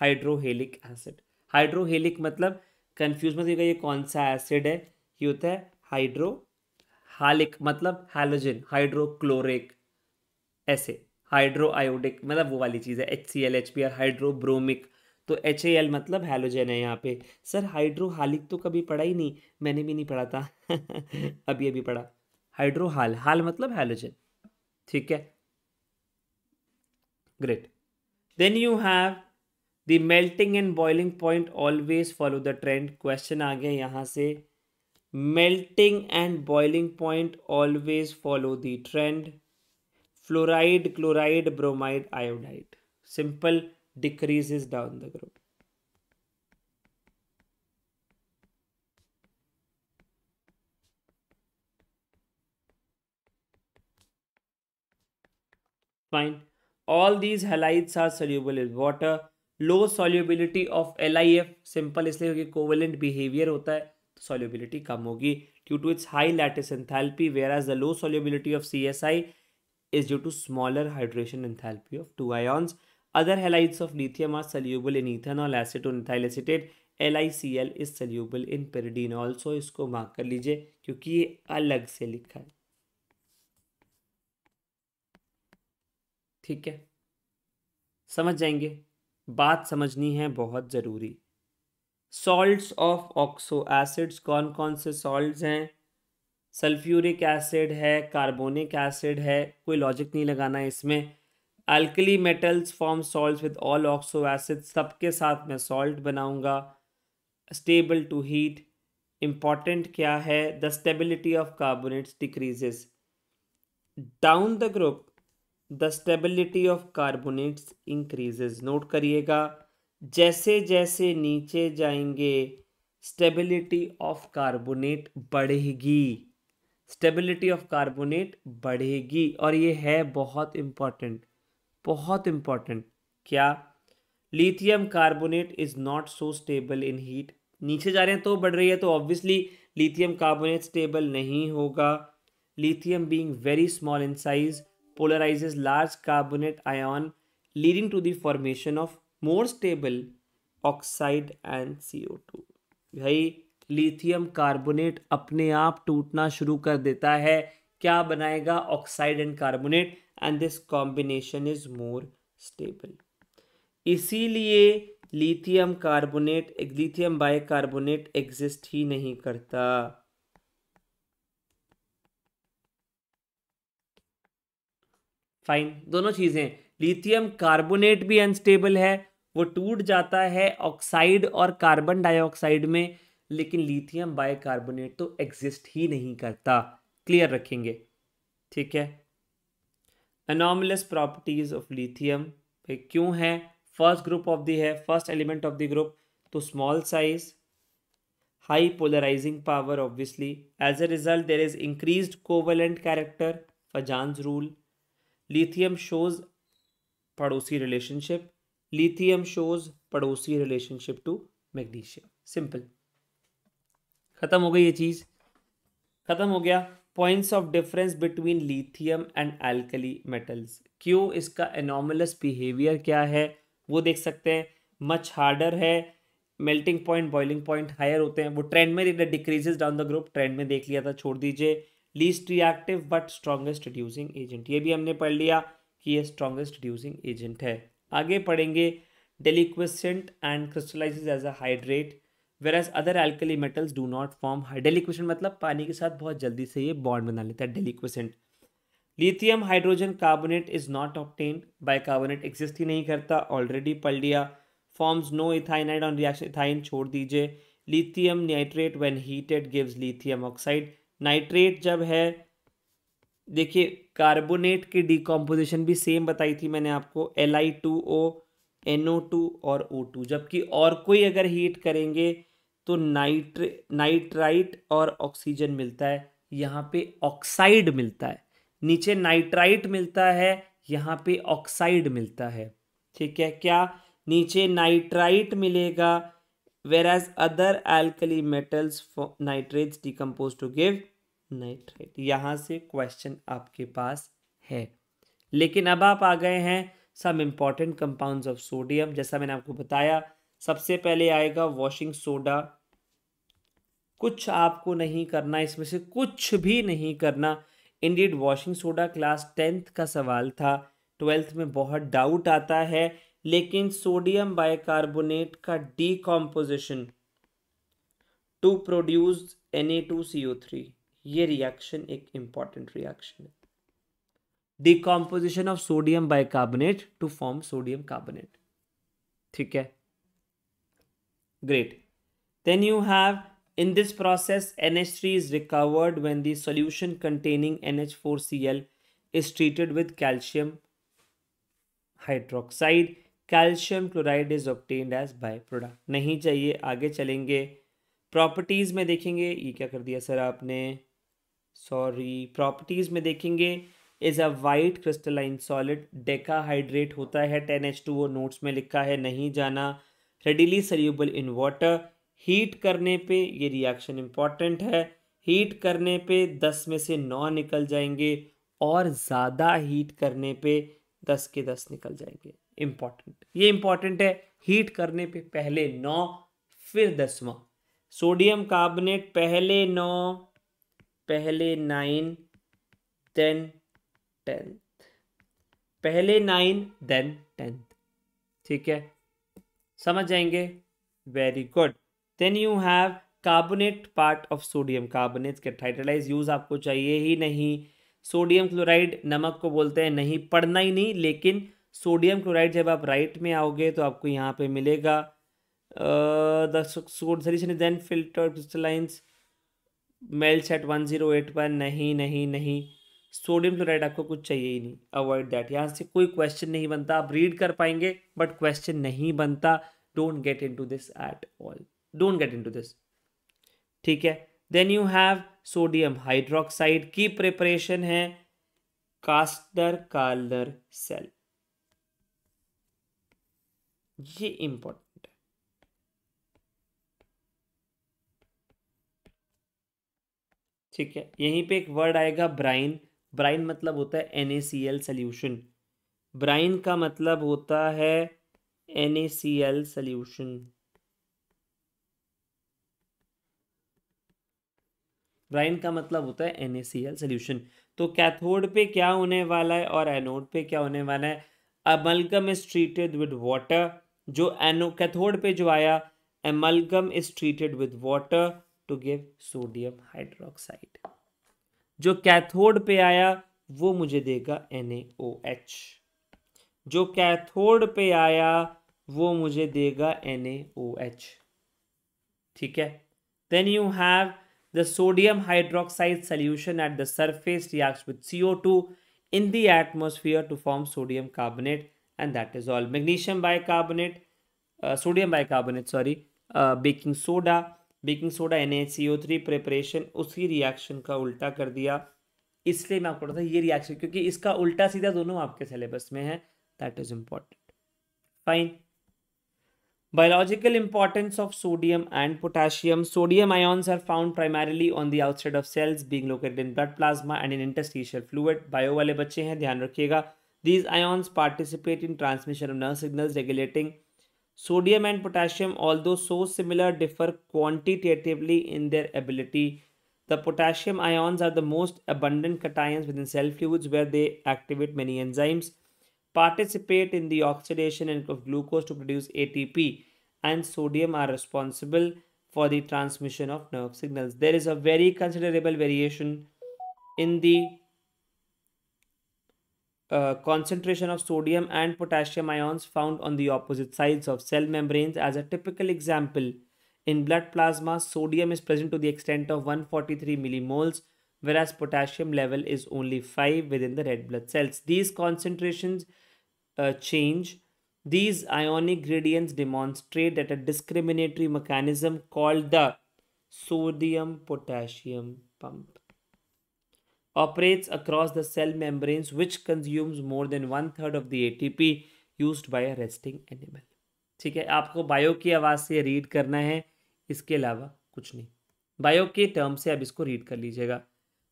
hydrohalic acid hydrohalic मतलब confuse मत ये कौन सा acid है ये होता है हालिक मतलब हाइलोजन हाइड्रोक्लोरिक ऐसे हाइड्रो आयोडिक मतलब वो वाली चीज़ है H C L H P R hydrobromic तो एच ए एल मतलब हेलोजन है यहाँ पे सर हाइड्रोहालिक तो कभी पढ़ा ही नहीं मैंने भी नहीं पढ़ा था *laughs* अभी अभी पढ़ा हाइड्रोहाल हाल मतलब हेलोजन ठीक है great then you have the melting and boiling point always follow the trend question आ गया यहाँ से melting and boiling point always follow the trend fluoride, chloride, bromide, iodide. Simple decreases down the group. Fine. All these halides are soluble in water. Low solubility of L I F simple इसलिए क्योंकि covalent behaviour होता है तो solubility कम होगी due to its high lattice enthalpy whereas the low solubility of C S I is due to smaller hydration enthalpy of two ions. Other halides of lithium are soluble in ethanol, acetone, ethyl acetate. LiCl is soluble in pyridine. Also इसको mark कर लीजिए क्योंकि ये अलग से लिखा है ठीक है समझ जाएंगे बात समझनी है बहुत ज़रूरी सॉल्ट्स ऑफ ऑक्सो एसिड्स कौन कौन से सॉल्ट्स हैं सल्फ्यूरिक एसिड है कार्बोनिक एसिड है कोई लॉजिक नहीं लगाना है इसमें alkali metals form salt with all oxo acid सबके साथ मैं सॉल्ट बनाऊंगा स्टेबल टू हीट इम्पॉर्टेंट क्या है the stability of carbonates decreases down the group the stability of carbonates increases note करिएगा जैसे जैसे नीचे जाएंगे स्टेबिलिटी ऑफ कार्बोनेट बढ़ेगी स्टेबिलिटी ऑफ कार्बोनेट बढ़ेगी और ये है बहुत इम्पॉर्टेंट बहुत इम्पॉर्टेंट क्या lithium carbonate is not so stable in heat नीचे जा रहे हैं तो बढ़ रही है तो ऑब्वियसली लिथियम कार्बोनेट स्टेबल नहीं होगा lithium being very small in size polarizes large carbonate ion leading to the formation of more stable oxide and see भाई लिथियम कार्बोनेट अपने आप टूटना शुरू कर देता है क्या बनाएगा oxide and carbonate and this combination is more stable इसीलिए lithium carbonate lithium bicarbonate exist ही नहीं करता फाइन दोनों चीज़ें लिथियम कार्बोनेट भी अनस्टेबल है वो टूट जाता है ऑक्साइड और कार्बन डाइऑक्साइड में लेकिन लिथियम बाइकार्बोनेट तो एग्जिस्ट ही नहीं करता क्लियर रखेंगे ठीक है अनोमलस प्रॉपर्टीज ऑफ लिथियम भाई क्यों है फर्स्ट ग्रुप ऑफ दी है first element of the group तो small size high polarising power obviously as a result there is increase covalent character Fajans rule lithium shows पड़ोसी रिलेशनशिप लिथियम शोज पड़ोसी relationship to magnesium simple ख़त्म हो गई ये चीज़ ख़त्म हो गया points of difference between lithium and alkali metals क्यों इसका एनोमलस बिहेवियर क्या है वो देख सकते हैं मच हार्डर है melting point boiling point higher होते हैं वो ट्रेंड में decreases down the group trend में देख लिया था छोड़ दीजिए least reactive but strongest reducing agent ये भी हमने पढ़ लिया कि ये स्ट्रॉन्गेस्ट रिड्यूसिंग एजेंट है आगे पढ़ेंगे deliquescent and crystallise as a hydrate whereas other alkali metals do not form deliquescence मतलब पानी के साथ बहुत जल्दी से ये बॉन्ड बना लेता है deliquescent lithium hydrogen carbonate is not obtain bicarbonate exist ही नहीं करता ऑलरेडी पढ़ लिया forms no ethynide on reaction ethyne छोड़ दीजिए lithium nitrate when heated gives lithium oxide nitrate जब है देखिए कार्बोनेट की डिकम्पोजिशन भी सेम बताई थी मैंने आपको L I two O N O two और ओ टू जबकि और कोई अगर हीट करेंगे तो नाइट्र नाइट्राइट और ऑक्सीजन मिलता है यहाँ पे ऑक्साइड मिलता है नीचे नाइट्राइट मिलता है यहाँ पे ऑक्साइड मिलता है ठीक है क्या नीचे नाइट्राइट मिलेगा whereas other alkali metals nitrates decompose to give nitrate यहाँ से क्वेश्चन आपके पास है लेकिन अब आप आ गए हैं some important compounds of sodium जैसा मैंने आपको बताया सबसे पहले आएगा वॉशिंग सोडा कुछ आपको नहीं करना इसमें से कुछ भी नहीं करना indeed washing soda class tenth का सवाल था ट्वेल्थ में बहुत डाउट आता है लेकिन सोडियम बाइकार्बोनेट का decomposition to produce N A two C O three ये रिएक्शन एक इम्पॉर्टेंट रिएक्शन है composition of sodium bicarbonate to form sodium carbonate ठीक है great then you have In this process, NH3 is recovered when the solution containing NH4Cl is treated with calcium hydroxide. Calcium chloride is obtained as by product नहीं चाहिए आगे चलेंगे properties में देखेंगे ये क्या कर दिया सर आपने सॉरी प्रॉपर्टीज़ में देखेंगे is a white crystalline solid decahydrate होता है टेन एच टू वो नोट्स में लिखा है नहीं जाना readily soluble in water heat करने पे ये रिएक्शन इम्पॉर्टेंट है हीट करने पे दस में से नौ निकल जाएंगे और ज़्यादा हीट करने पे दस के दस निकल जाएंगे इम्पॉर्टेंट ये इम्पॉर्टेंट है हीट करने पे पहले नौ फिर दसवां सोडियम कार्बोनेट पहले नौ पहले नाइन देन टेन पहले नाइन देन टेंथ ठीक है समझ जाएंगे very good then you have carbonate part of sodium carbonate टाइटलाइज यूज़ आपको चाहिए ही नहीं सोडियम क्लोराइड नमक को बोलते हैं नहीं पढ़ना ही नहीं लेकिन सोडियम क्लोराइड जब आप राइट में आओगे तो आपको यहाँ पे मिलेगा द सोल्यूशन देन फिल्टर क्रिस्टलाइंस मेल सेट वन जीरो एट पर नहीं नहीं नहीं सोडियम क्लोराइड आपको कुछ चाहिए ही नहीं अवॉइड दैट यहाँ से कोई क्वेश्चन नहीं बनता आप रीड कर पाएंगे बट क्वेश्चन नहीं बनता don't get into this at all don't get into this ठीक है then you have sodium hydroxide की प्रिपरेशन है कास्टर कालर सेल ये इंपॉर्टेंट है ठीक है यहीं पे एक वर्ड आएगा ब्राइन ब्राइन मतलब होता है N A C L solution brine का मतलब होता है N A C L brine का मतलब होता है एन सोल्यूशन तो कैथोड पे क्या होने वाला है और एनोड पे क्या होने वाला है amalgam is treated with water जो एनो कैथोड पे जो आया amalgam is treated with water to give sodium hydroxide जो कैथोड पे आया वो मुझे देगा NaOH जो कैथोड पे आया वो मुझे देगा NaOH ठीक है then you have The sodium hydroxide solution at the surface reacts with CO2 in the atmosphere to form sodium carbonate and that is all. Magnesium bicarbonate, uh, sodium bicarbonate, sorry, uh, baking soda, baking soda an preparation उसी reaction का उल्टा कर दिया इसलिए मैं आपको बता ये रिएक्शन क्योंकि इसका उल्टा सीधा दोनों आपके सिलेबस में है that is important fine Biological importance of sodium and potassium. Sodium ions are found primarily on the outside of cells being located in blood plasma and in interstitial fluid. Bio wale bache हैं ध्यान रखिएगा. These ions participate in transmission of nerve signals regulating sodium and potassium although so similar differ quantitatively in their ability. The potassium ions are the most abundant cations within cell fluids where they activate many enzymes participate in the oxidation of glucose to produce ATP and sodium are responsible for the transmission of nerve signals. There is a very considerable variation in the uh, concentration of sodium and potassium ions found on the opposite sides of cell membranes. As a typical example, in blood plasma, sodium is present to the extent of 143 millimoles whereas potassium level is only 5 within the red blood cells. These concentrations uh, change. These ionic gradients demonstrate that a discriminatory mechanism called the sodium potassium pump operates across the cell membranes which consumes more than one third of the ATP used by a resting animal. ठीक है आपको bio की आवाज़ से read करना है इसके अलावा कुछ नहीं बायो के टर्म से आप इसको रीड कर लीजिएगा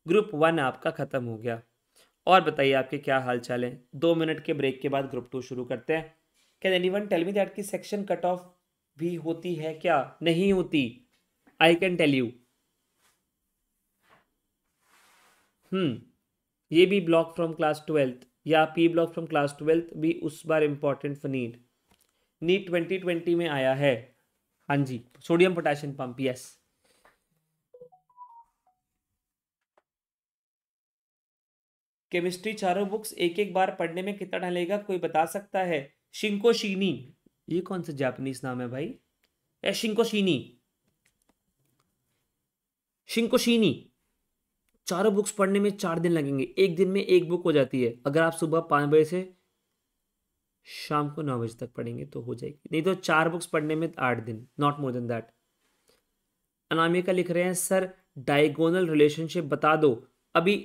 ग्रुप वन आपका ख़त्म हो गया और बताइए आपके क्या हाल चाल है दो मिनट के ब्रेक के बाद ग्रुप टू शुरू करते हैं can anyone tell me that की सेक्शन कट ऑफ भी होती है क्या नहीं होती I can tell you hmm ये भी ब्लॉक फ्रॉम क्लास ट्वेल्थ या P block from class twelfth भी उस बार important for NEET NEET twenty twenty में आया है हाँ जी sodium potassium pump yes chemistry चारों बुक्स एक एक बार पढ़ने में कितना लगेगा कोई बता सकता है शिंकोशीनी ये कौन सा जापानीज नाम है भाई ए शिंकोशीनी शिंकोशीनी चारों बुक्स पढ़ने में चार दिन लगेंगे एक दिन में एक बुक हो जाती है अगर आप सुबह पाँच बजे से शाम को नौ बजे तक पढ़ेंगे तो हो जाएगी नहीं तो चार बुक्स पढ़ने में आठ दिन not more than that Anamika लिख रहे हैं सर डायगोनल रिलेशनशिप बता दो अभी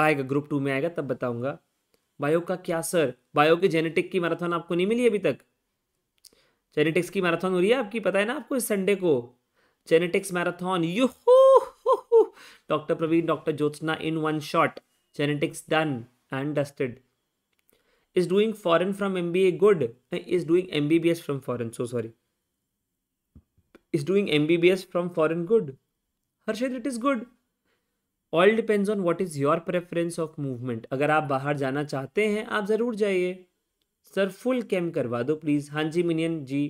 आएगा ग्रुप टू में आएगा तब बताऊंगा बायो का क्या सर बायो के जेनेटिक की मैराथन आपको नहीं मिली अभी तक जेनेटिक्स की मैराथन हो रही है आपकी पता है ना आपको इस संडे को genetics marathon you doctor Praveen doctor Jyotsna in one shot genetics done and dusted is doing foreign be MBA good is doing MBBS from foreign so sorry be doing MBBS from foreign good Harshad it is good all depends on what is your preference of movement अगर आप बाहर जाना चाहते हैं आप ज़रूर जाइए sir full cam करवा दो प्लीज़ हाँ जी मिनियन जी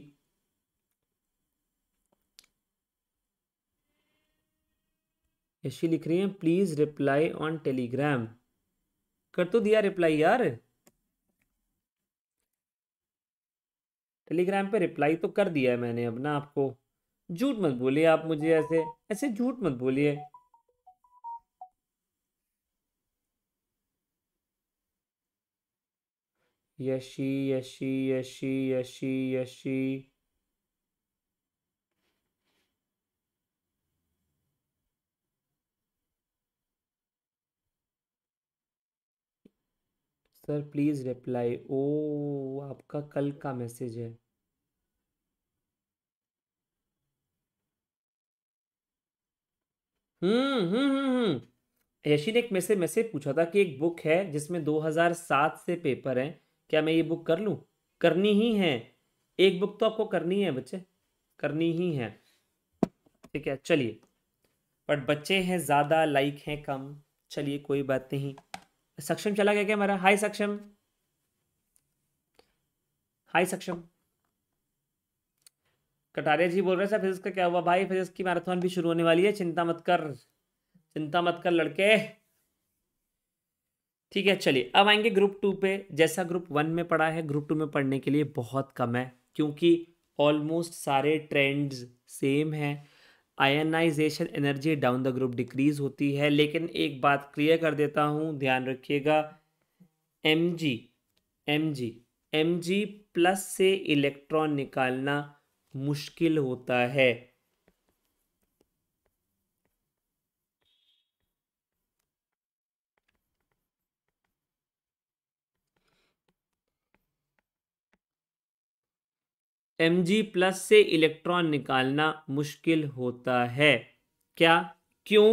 यशी लिख रही हैं प्लीज़ रिप्लाई ऑन टेलीग्राम कर तो दिया रिप्लाई यार टेलीग्राम पे रिप्लाई तो कर दिया है मैंने अब ना आपको झूठ मत बोलिए आप मुझे ऐसे ऐसे झूठ मत बोलिए Yashi Yashi Yashi Yashi Yashi sir please reply oh आपका कल का मैसेज है हम्म, हम्म हम्म हम्म यशी ने एक मैसेज मैसेज पूछा था कि एक बुक है जिसमें 2007 से पेपर हैं क्या मैं ये बुक कर लूँ करनी ही है एक बुक तो आपको करनी है बच्चे करनी ही है ठीक है चलिए बट बच्चे हैं ज़्यादा लाइक हैं कम चलिए कोई बात नहीं सक्षम चला गया क्या हमारा हाय सक्षम हाय सक्षम कटारिया जी बोल रहे सर फिजिक्स का क्या हुआ भाई फिजिक्स की मैराथन भी शुरू होने वाली है चिंता मत कर चिंता मत कर लड़के ठीक है चलिए अब आएंगे ग्रुप टू पे जैसा ग्रुप वन में पढ़ा है ग्रुप टू में पढ़ने के लिए बहुत कम है क्योंकि ऑलमोस्ट सारे ट्रेंड्स सेम हैं ionisation energy down the group decrease होती है लेकिन एक बात क्लियर कर देता हूँ ध्यान रखिएगा M G M G M G plus से इलेक्ट्रॉन निकालना मुश्किल होता है एम प्लस से इलेक्ट्रॉन निकालना मुश्किल होता है क्या क्यों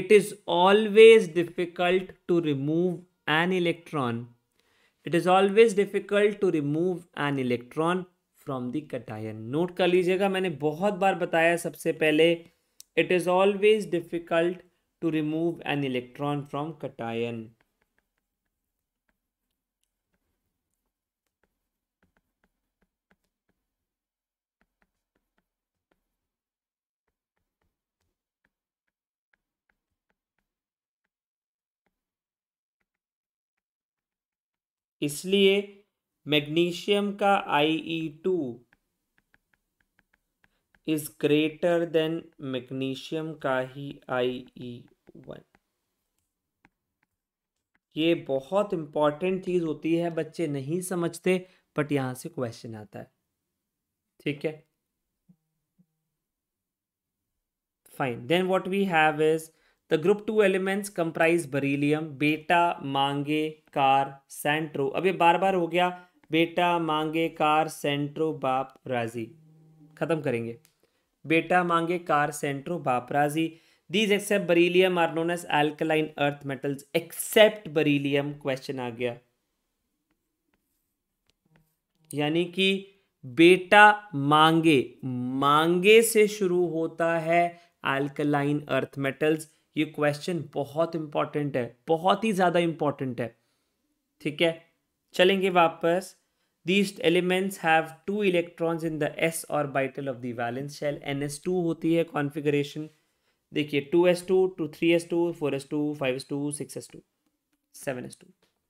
it is always difficult to remove an electron it is always difficult to remove an electron from the cation note कर लीजिएगा मैंने बहुत बार बताया सबसे पहले it is always difficult to remove an electron from cation इसलिए मैग्नीशियम का I E two is greater than magnesium का ही आई ई वन ये बहुत इंपॉर्टेंट चीज़ होती है बच्चे नहीं समझते बट यहां से क्वेश्चन आता है ठीक है fine then what we have is The group two elements comprise beryllium, beta, मांगे कार सेंट्रो अब ये बार बार हो गया बेटा मांगे कार सेंट्रो बाप राजी खत्म करेंगे beta, मांगे कार सेंट्रो बाप राजी these except beryllium are known as alkaline earth metals except beryllium question आ गया यानी कि बेटा मांगे मांगे से शुरू होता है एल्कलाइन अर्थ मेटल्स ये क्वेश्चन बहुत इंपॉर्टेंट है बहुत ही ज़्यादा इंपॉर्टेंट है ठीक है चलेंगे वापस these elements have two electrons in the S orbital of the valence shell N S two होती है कॉन्फिगरेशन देखिए two S two two three S two four S two five S two six S two seven S two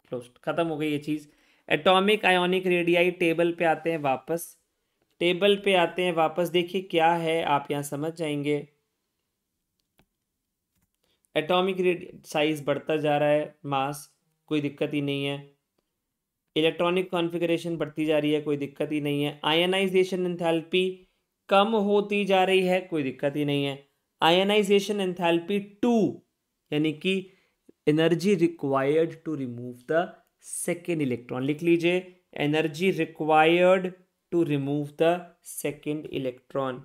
close खत्म हो गई ये चीज़ atomic ionic radii table पे आते हैं वापस टेबल पे आते हैं वापस देखिए क्या है आप यहाँ समझ जाएंगे एटॉमिक रेट साइज बढ़ता जा रहा है मास कोई दिक्कत ही नहीं है इलेक्ट्रॉनिक कॉन्फ़िगरेशन बढ़ती जा रही है कोई दिक्कत ही नहीं है आयनाइजेशन एंथैल्पी कम होती जा रही है कोई दिक्कत ही नहीं है आयनाइजेशन एंथैल्पी टू यानी कि energy required to remove the second electron लिख लीजिए energy required to remove the second electron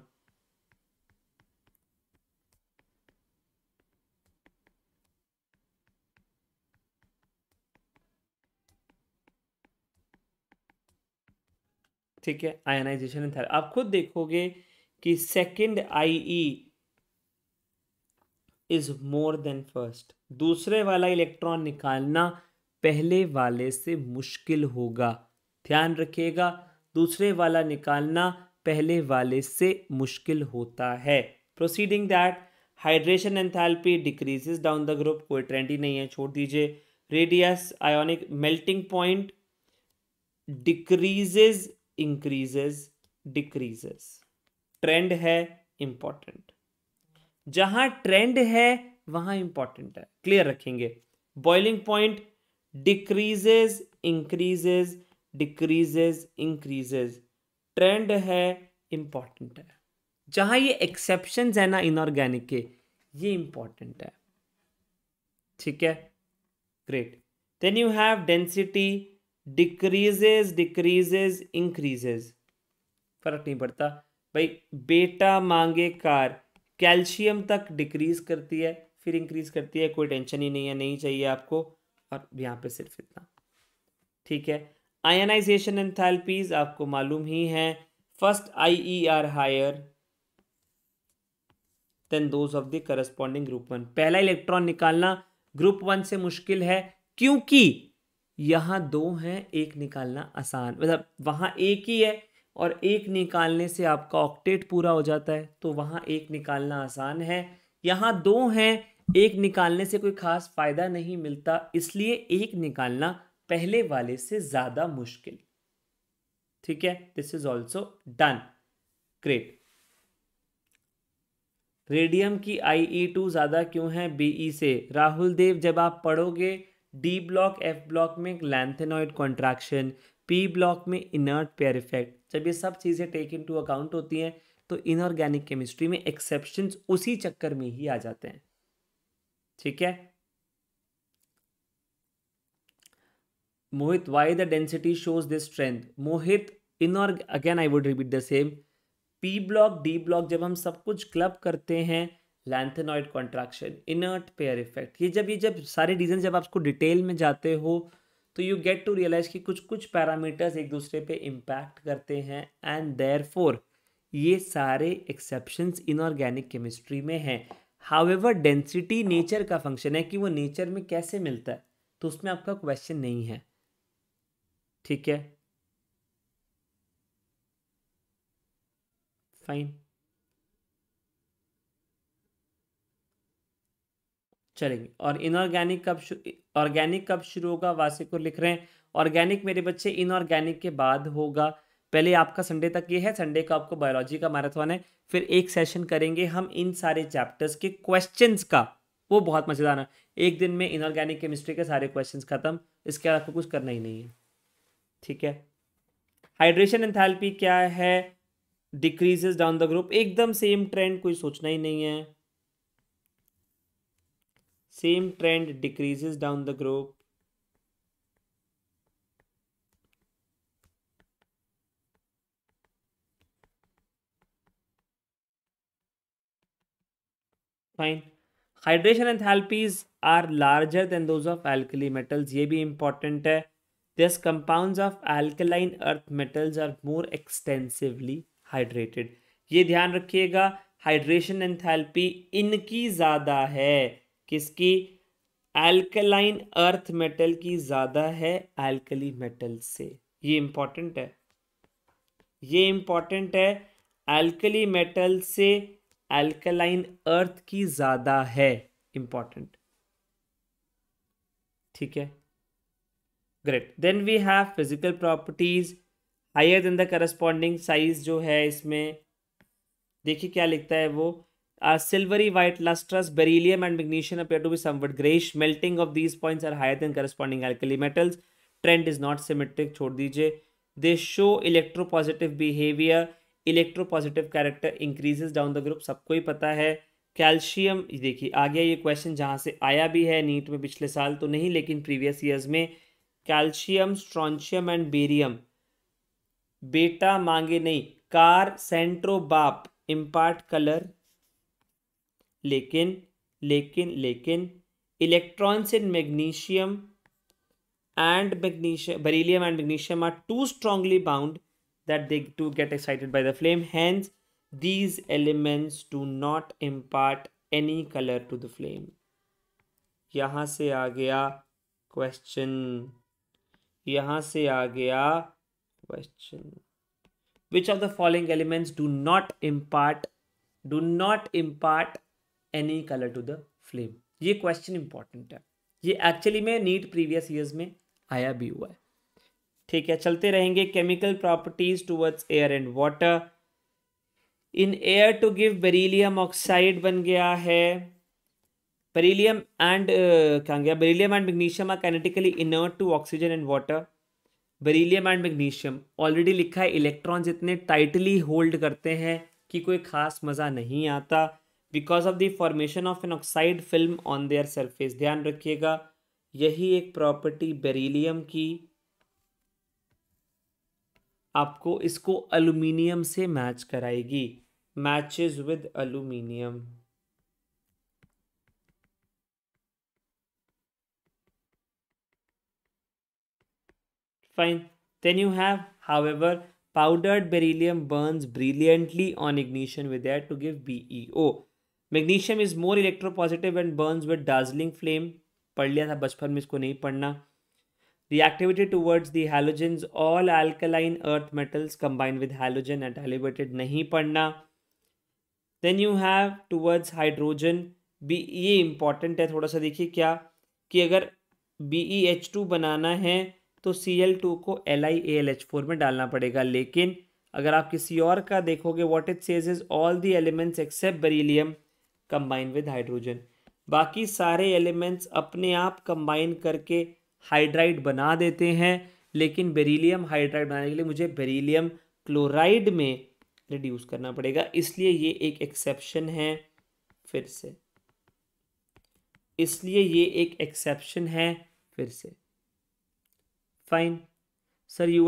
ठीक है आयनाइजेशन एंथैल्पी आप खुद देखोगे कि second I is more than first दूसरे वाला इलेक्ट्रॉन निकालना पहले वाले से मुश्किल होगा ध्यान रखिएगा दूसरे वाला निकालना पहले वाले से मुश्किल होता है proceeding that hydration enthalpy decreases down the group कोई ट्रेंड ही नहीं है छोड़ दीजिए radius ionic melting point decreases increases decreases trend है इंपॉर्टेंट जहां ट्रेंड है वहां इंपॉर्टेंट है क्लियर रखेंगे boiling point decreases increases decreases increases trend है इंपॉर्टेंट है जहां ये एक्सेप्शन है ना इनऑर्गेनिक के ये इंपॉर्टेंट है ठीक है great then you have density decreases decreases increases फर्क नहीं पड़ता भाई बेटा मांगे कार कैल्शियम तक डिक्रीज करती है फिर इंक्रीज करती है कोई टेंशन ही नहीं है नहीं चाहिए आपको और यहाँ पे सिर्फ इतना ठीक है आयनाइजेशन एंथैल्पीज आपको मालूम ही है first I E are higher than those of the corresponding group one पहला इलेक्ट्रॉन निकालना ग्रुप वन से मुश्किल है क्योंकि यहाँ दो हैं एक निकालना आसान मतलब वहाँ एक ही है और एक निकालने से आपका ऑक्टेट पूरा हो जाता है तो वहाँ एक निकालना आसान है यहाँ दो हैं एक निकालने से कोई खास फ़ायदा नहीं मिलता इसलिए एक निकालना पहले वाले से ज़्यादा मुश्किल ठीक है this is also done great radium की आई ई e टू ज़्यादा क्यों है बीई e से राहुल देव जब आप पढ़ोगे डी ब्लॉक एफ ब्लॉक में लैंथेनॉइड कॉन्ट्रैक्शन पी ब्लॉक में इनर्ट पेयर इफेक्ट जब ये सब चीज़ें टेक इन टू अकाउंट होती हैं तो इनऑर्गेनिक केमिस्ट्री में एक्सेप्शन उसी चक्कर में ही आ जाते हैं ठीक है Mohit why the density shows this strength Mohit इनऑर्ग again I would repeat the same P block D block जब हम सब कुछ क्लब करते हैं lanthanoid contraction inert pair effect ये जब ये जब सारे रीज़न जब आप उसको डिटेल में जाते हो तो यू गेट टू रियलाइज कि कुछ कुछ पैरामीटर्स एक दूसरे पे इम्पैक्ट करते हैं एंड देयर फोर ये सारे एक्सेप्शंस इनऑर्गेनिक केमिस्ट्री में हैं हावेवर डेंसिटी नेचर का फंक्शन है कि वो नेचर में कैसे मिलता है तो उसमें आपका क्वेश्चन नहीं है ठीक है फाइन चलेंगे और इनऑर्गेनिक कब ऑर्गेनिक कब शुरू होगा वासी को लिख रहे हैं ऑर्गेनिक मेरे बच्चे इनऑर्गेनिक के बाद होगा पहले आपका संडे तक ये है संडे का आपको बायोलॉजी का मैराथन है फिर एक सेशन करेंगे हम इन सारे चैप्टर्स के क्वेश्चंस का वो बहुत मज़ेदार है एक दिन में इनऑर्गेनिक केमिस्ट्री के सारे क्वेश्चंस खत्म इसके अलावा आपको कुछ करना ही नहीं है ठीक है हाइड्रेशन एंथैल्पी क्या है डिक्रीजेस डाउन द ग्रुप एकदम सेम ट्रेंड कोई सोचना ही नहीं है same trend decreases down the group fine hydration enthalpies are larger than those of alkali metals ye bhi important hai this compounds of alkaline earth metals are more extensively hydrated ye dhyan rakhiyega hydration enthalpy inki zyada hai किसकी alkaline earth metal की ज़्यादा है alkali metal से ये important है ये important है alkali metal से एल्कलाइन अर्थ की ज़्यादा है इंपॉर्टेंट ठीक है great then we have physical properties higher than the corresponding size जो है इसमें देखिए क्या लिखता है वो uh, silvery white lustrous beryllium and magnesium appear to be somewhat grayish melting of these points are higher than corresponding alkali metals trend is not symmetric छोड़ दीजिए they show electropositive behavior electropositive character increases down the group सबको ही पता है calcium देखिए आ गया ये question जहाँ से आया भी है नीट में पिछले साल तो नहीं लेकिन प्रीवियस ईयर्स में कैल्शियम स्ट्रॉन्शियम एंड बेरियम बेटा मांगे नहीं कार सेंट्रोबाप इम्पार्ट कलर लेकिन लेकिन लेकिन electrons in magnesium and magnesium beryllium and magnesium are too strongly bound that they to get excited by the flame hence these elements do not impart any colour to the flame यहाँ से आ गया question यहाँ से आ गया question which of the following elements do not impart do not impart any colour to the flame ये question important है ये एक्चुअली में नीट प्रीवियस ईयर्स में आया भी हुआ है ठीक है चलते रहेंगे chemical properties towards air and water in air to give beryllium oxide बन गया है बेरीलियम एंड क्या गया beryllium and magnesium are kinetically inert to oxygen and water beryllium and magnesium already लिखा है इलेक्ट्रॉन्स इतने टाइटली होल्ड करते हैं कि कोई खास मज़ा नहीं आता because of the formation of an oxide film on their surface ध्यान रखिएगा यही एक प्रॉपर्टी बेरीलियम की आपको इसको अल्यूमिनियम से मैच कराएगी matches with aluminium fine then you have however powdered beryllium burns brilliantly on ignition with to give BEO magnesium is more electro positive and burns with dazzling flame पढ़ लिया था बचपन में इसको नहीं पढ़ना reactivity towards the halogens all alkaline earth metals combine with halogen and elevated नहीं पढ़ना then you have towards hydrogen बी ये इंपॉर्टेंट है थोड़ा सा देखिए क्या कि अगर बी ई एच टू बनाना है तो सी एल टू को L I A L H four में डालना पड़ेगा लेकिन अगर आप किसी और का देखोगे what it says is all the elements except beryllium combine with hydrogen बाकी सारे एलिमेंट्स अपने आप कंबाइन करके हाइड्राइड बना देते हैं लेकिन बेरीलियम हाइड्राइड बनाने के लिए मुझे बेरीलियम क्लोराइड में रिड्यूस करना पड़ेगा इसलिए ये एक एक्सेप्शन है फिर से इसलिए ये एक एक्सेप्शन है फिर से फाइन सर यू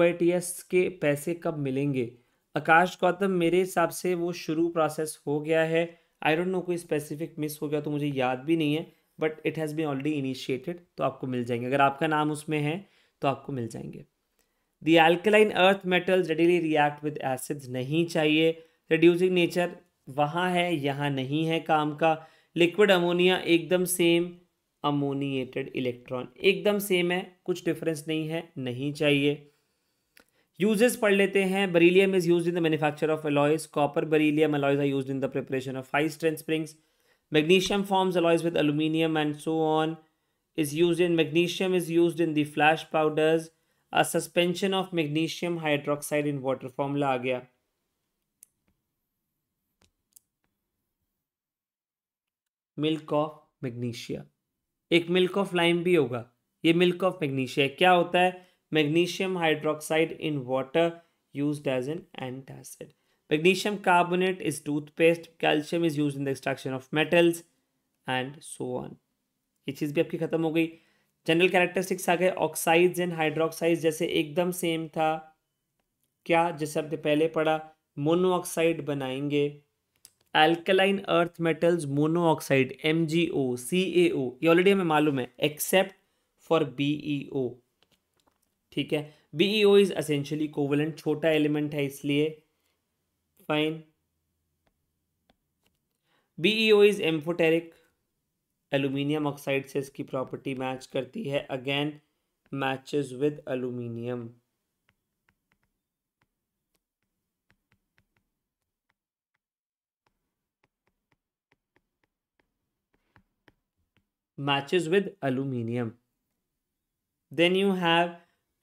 के पैसे कब मिलेंगे आकाश गौतम मेरे हिसाब से वो शुरू प्रोसेस हो गया है आई डोंट नो कोई स्पेसिफिक मिस हो गया तो मुझे याद भी नहीं है but it has been already initiated तो आपको मिल जाएंगे अगर आपका नाम उसमें है तो आपको मिल जाएंगे the alkaline earth metal readily react with acids नहीं चाहिए रिड्यूसिंग नेचर वहाँ है यहाँ नहीं है काम का लिक्विड अमोनिया एकदम सेम अमोनिएटेड इलेक्ट्रॉन एकदम सेम है कुछ डिफरेंस नहीं है नहीं चाहिए यूजेस पढ़ लेते हैं beryllium is use in the manufacture of alloys copper beryllium alloys are use in the preparation of high strength springs magnesium forms alloys with aluminium and so on is use in magnesium is use in the flash powders a suspension of magnesium hydroxide in water formula आ गया milk of magnesia एक milk of lime भी होगा ये milk of magnesia क्या होता है magnesium hydroxide in water use as an antacid magnesium carbonate is toothpaste calcium is use in the extraction of metals and so on ये चीज़ भी आपकी ख़त्म हो गई जनरल कैरेक्टरिस्टिक्स आ गए ऑक्साइड्स एंड हाइड्रोक्साइड जैसे एकदम सेम था क्या जैसे आपने पहले पढ़ा मोनोऑक्साइड बनाएंगे alkaline earth metals monoxide M G O C A O ये ऑलरेडी हमें मालूम है except for B E O ठीक है B E O is essentially covalent छोटा एलिमेंट है इसलिए fine B E O is amphoteric aluminium oxide से इसकी प्रॉपर्टी मैच करती है again matches with aluminium matches with aluminium then you have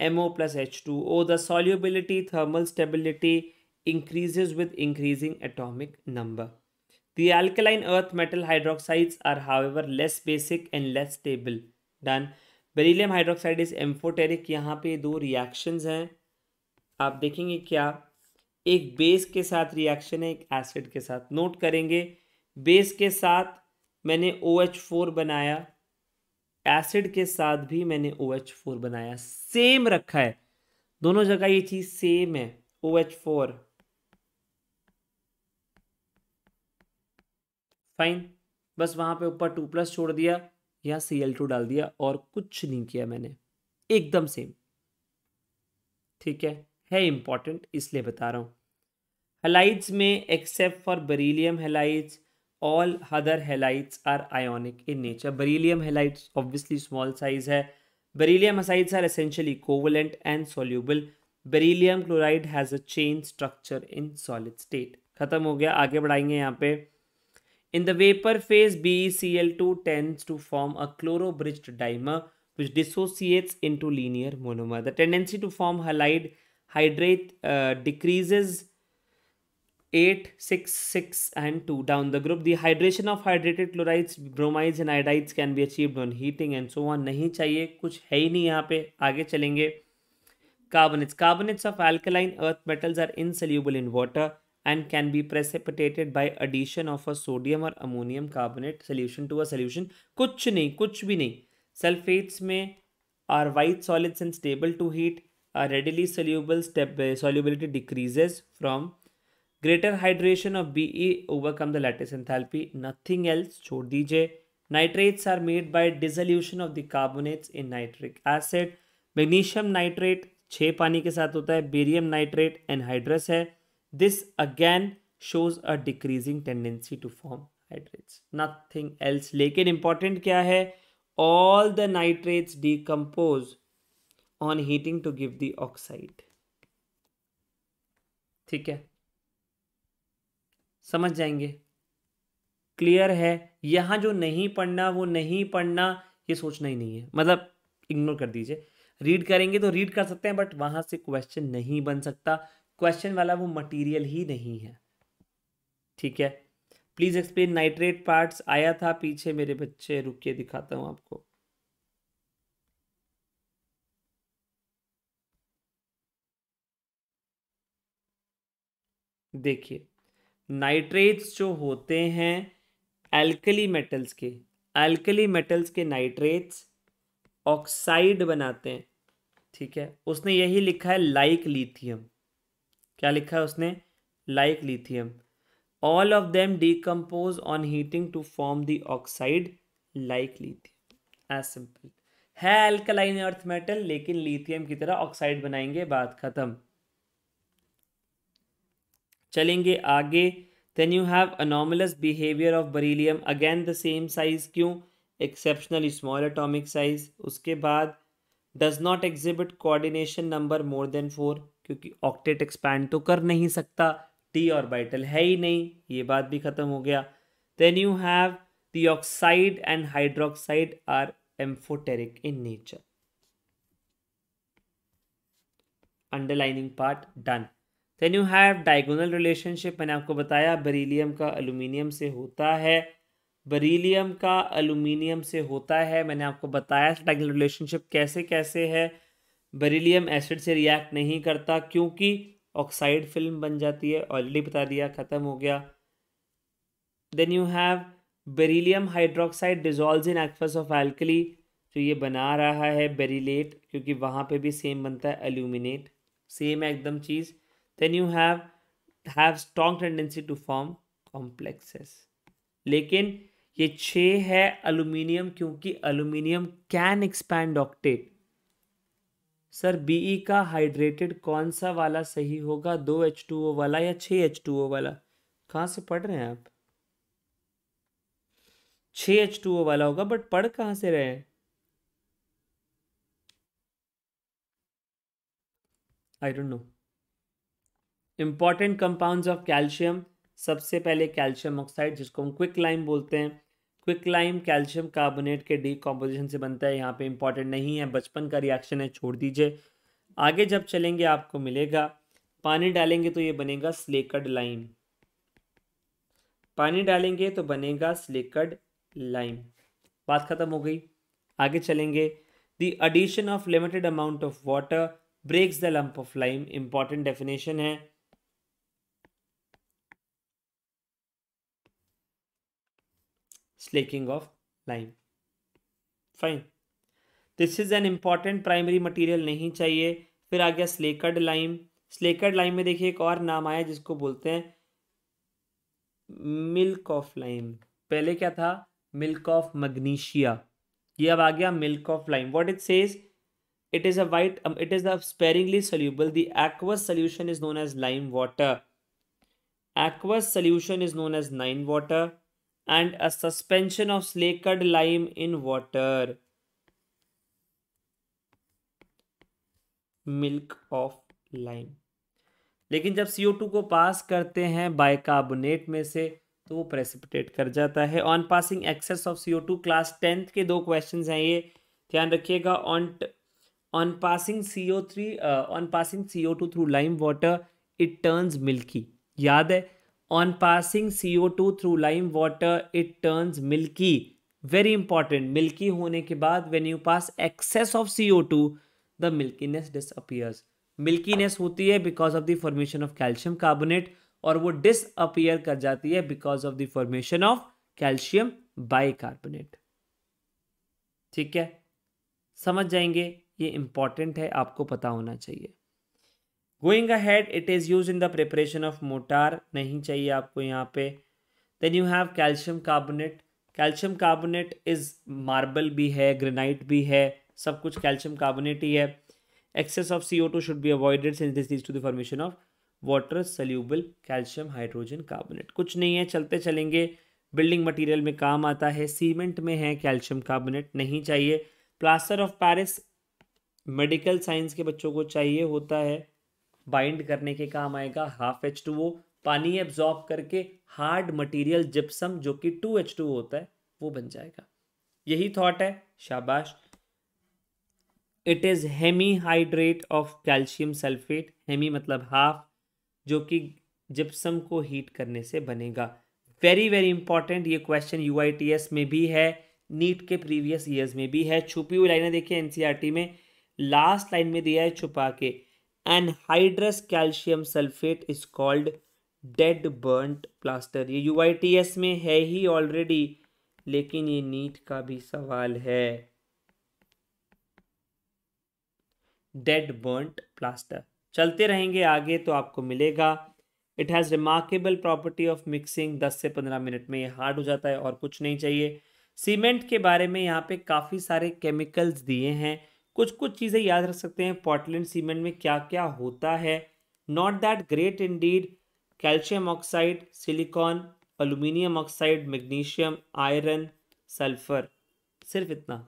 MO plus H2O. The solubility, thermal stability increases with increasing atomic number. The alkaline earth metal hydroxides are however less basic and less stable than Beryllium hydroxide is amphoteric. यहाँ पे दो reactions हैं आप देखेंगे क्या एक base के साथ रिएक्शन है एक एसिड के साथ नोट करेंगे बेस के साथ मैंने ओ OH4 बनाया एसिड के साथ भी मैंने ओ OH एच फोर बनाया सेम रखा है दोनों जगह ये चीज सेम है ओ एच फोर फाइन बस वहां पे ऊपर टू प्लस छोड़ दिया या सी एल टू डाल दिया और कुछ नहीं किया मैंने एकदम सेम ठीक है है इंपॉर्टेंट इसलिए बता रहा हूं हेलाइड्स में except for beryllium halides all other halides are ionic in nature beryllium halides obviously small size है beryllium halides are essentially covalent and soluble beryllium chloride has a chain structure in solid state खत्म हो गया आगे बढ़ाएंगे यहाँ पे in the vapour phase B C L two tends to form a chlorobridged dimer which dissociates into linear monomer the tendency to form halide hydrate decreases 8, 6, 6 and 2 down the group. The hydration of hydrated chlorides, bromides and iodides can be achieved on heating and so on. नहीं चाहिए कुछ है ही नहीं यहाँ पे आगे चलेंगे carbonates carbonates of alkaline earth metals are insoluble in water and can be precipitated by addition of a sodium or ammonium carbonate solution to a solution कुछ नहीं कुछ भी नहीं सल्फेट्स में are white solids and stable to heat are readily soluble solubility decreases from greater hydration of B E overcome the lattice enthalpy nothing else छोड़ दीजिए nitrates are made by dissolution of the carbonates in nitric acid magnesium nitrate छः पानी के साथ होता है barium nitrate anhydrous है this again shows a decreasing tendency to form hydrates nothing else लेकिन इंपॉर्टेंट क्या है all the nitrates decompose on heating to give the oxide ठीक है समझ जाएंगे क्लियर है यहाँ जो नहीं पढ़ना वो नहीं पढ़ना ये सोचना ही नहीं है मतलब इग्नोर कर दीजिए रीड करेंगे तो रीड कर सकते हैं बट वहां से क्वेश्चन नहीं बन सकता क्वेश्चन वाला वो मटेरियल ही नहीं है ठीक है प्लीज़ एक्सप्लेन नाइट्रेट पार्ट्स आया था पीछे मेरे बच्चे रुक के दिखाता हूं आपको देखिए नाइट्रेट्स जो होते हैं एल्कली मेटल्स के एल्कली मेटल्स के नाइट्रेट्स ऑक्साइड बनाते हैं ठीक है उसने यही लिखा है लाइक लिथियम क्या लिखा है उसने like lithium all of them decompose on heating to form the oxide like lithium as simple है एल्कलाइन अर्थ मेटल लेकिन लिथियम की तरह ऑक्साइड बनाएंगे बात खत्म चलेंगे आगे then you have anomalous behaviour of beryllium again the same size क्यों एक्सेप्शनली स्मॉल एटॉमिक साइज़ उसके बाद does not exhibit coordination number more than four क्योंकि ऑक्टेट एक्सपैंड तो कर नहीं सकता टी और बाइटल है ही नहीं ये बात भी ख़त्म हो गया then you have the oxide and hydroxide are amphoteric in nature underlining part done then you have diagonal relationship मैंने आपको बताया बरीलीम का अलूमिनियम से होता है बरीलीम का अलूमिनियम से होता है मैंने आपको बताया डायगोनल रिलेशनशिप कैसे कैसे है बरीलीम एसिड से रिएक्ट नहीं करता क्योंकि ऑक्साइड फिल्म बन जाती है ऑलरेडी बता दिया ख़त्म हो गया then you have beryllium hydroxide dissolve in excess of alkali जो ये बना रहा है बेरीलेट क्योंकि वहाँ पे भी सेम बनता है एल्यूमिनेट सेम है एकदम चीज़ then you have have strong tendency to form complexes लेकिन ये छ है अलूमिनियम क्योंकि aluminium can expand octet sir BE e का हाइड्रेटेड कौन सा वाला सही होगा दो एच टू ओ वाला या छ एच टू ओ वाला कहाँ से पढ़ रहे हैं आप छ एच टू ओ वाला होगा बट पढ़ कहाँ से रहे हैं I don't know important compounds of calcium सबसे पहले कैल्शियम ऑक्साइड जिसको हम क्विक लाइम बोलते हैं क्विक लाइम कैल्शियम कार्बोनेट के डीकम्पोजिशन से बनता है यहाँ पे इंपॉर्टेंट नहीं है बचपन का रिएक्शन है छोड़ दीजिए आगे जब चलेंगे आपको मिलेगा पानी डालेंगे तो ये बनेगा स्लेकड लाइम पानी डालेंगे तो बनेगा स्लेकड लाइम बात खत्म हो गई आगे चलेंगे the addition of limited amount of water breaks the lump of lime important definition है slaking of lime fine this is an important primary material नहीं चाहिए फिर आ गया स्लेकड लाइम स्लेकड लाइम में देखिए एक और नाम आया जिसको बोलते हैं मिल्क ऑफ लाइम पहले क्या था मिल्क ऑफ मग्नीशिया ये अब आ गया milk of lime what it says it is a white it is the sparingly soluble the aqueous solution is known as lime water aqueous solution is known as lime water and a suspension of slaked lime in water. milk of lime लेकिन जब CO2 को पास करते हैं bicarbonate में से तो वो precipitate कर जाता है on passing excess of to class tenth के दो क्वेश्चन हैं ये ध्यान रखिएगा on on passing CO3 O three on passing C O two through lime water it turns milky याद है on passing C O two through lime water it turns milky very important milky होने के बाद when you pass excess of C O two the milkiness disappears milkiness होती है because of the formation of calcium carbonate और वो disappear कर जाती है because of the formation of calcium bicarbonate ठीक है समझ जाएंगे ये इंपॉर्टेंट है आपको पता होना चाहिए going ahead it is use in the preparation of mortar नहीं चाहिए आपको यहाँ पे then you have calcium carbonate calcium carbonate is marble भी है ग्रेनाइट भी है सब कुछ कैल्शियम कार्बोनेट ही है excess of C O two should be avoided since this leads to the formation of water soluble calcium hydrogen carbonate कुछ नहीं है चलते चलेंगे बिल्डिंग मटीरियल में काम आता है सीमेंट में है कैल्शियम कार्बोनेट नहीं चाहिए plaster of Paris medical science के बच्चों को चाहिए होता है बाइंड करने के काम आएगा हाफ एच टू ओ पानी एब्जॉर्ब करके हार्ड मटेरियल जिप्सम जो कि टू एच टू होता है वो बन जाएगा यही थॉट है शाबाश it is hemi hydrate of calcium sulphate hemi मतलब हाफ जो कि जिप्सम को हीट करने से बनेगा वेरी वेरी इंपॉर्टेंट ये क्वेश्चन यू में भी है नीट के प्रीवियस ईयर्स में भी है छुपी हुई लाइनें देखिए एनसीईआरटी e में लास्ट लाइन में दिया है छुपा के anhydrous calcium sulphate is called dead burn plaster ये एस में है ही ऑलरेडी लेकिन ये नीट का भी सवाल है डेड बर्नट प्लास्टर चलते रहेंगे आगे तो आपको मिलेगा it has remarkable property of mixing 10 से 15 मिनट में ये हार्ड हो जाता है और कुछ नहीं चाहिए सीमेंट के बारे में यहाँ पे काफ़ी सारे केमिकल्स दिए हैं कुछ कुछ चीज़ें याद रख सकते हैं पॉटलैंड सीमेंट में क्या क्या होता है not that great indeed calcium oxide silicon aluminium oxide magnesium iron sulphur सिर्फ इतना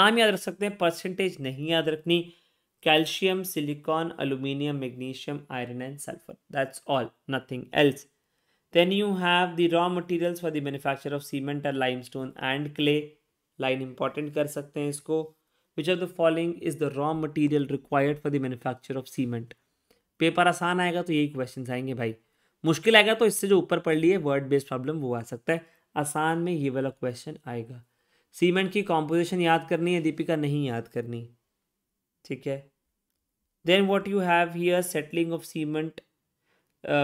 नाम याद रख सकते हैं परसेंटेज नहीं याद रखनी calcium silicon aluminium magnesium iron and sulphur that's all nothing else then you have the raw materials for the manufacture of cement और limestone and clay line important कर सकते हैं इसको which are the following is the raw material required for the manufacture of cement paper आसान आएगा तो यही question आएंगे भाई मुश्किल आएगा तो इससे जो ऊपर पढ़ लिए वर्ड बेस्ड प्रॉब्लम वो आ सकता है आसान में ये वाला क्वेश्चन आएगा सीमेंट की कॉम्पोजिशन याद करनी है दीपिका नहीं याद करनी ठीक है then what you have here settling of cement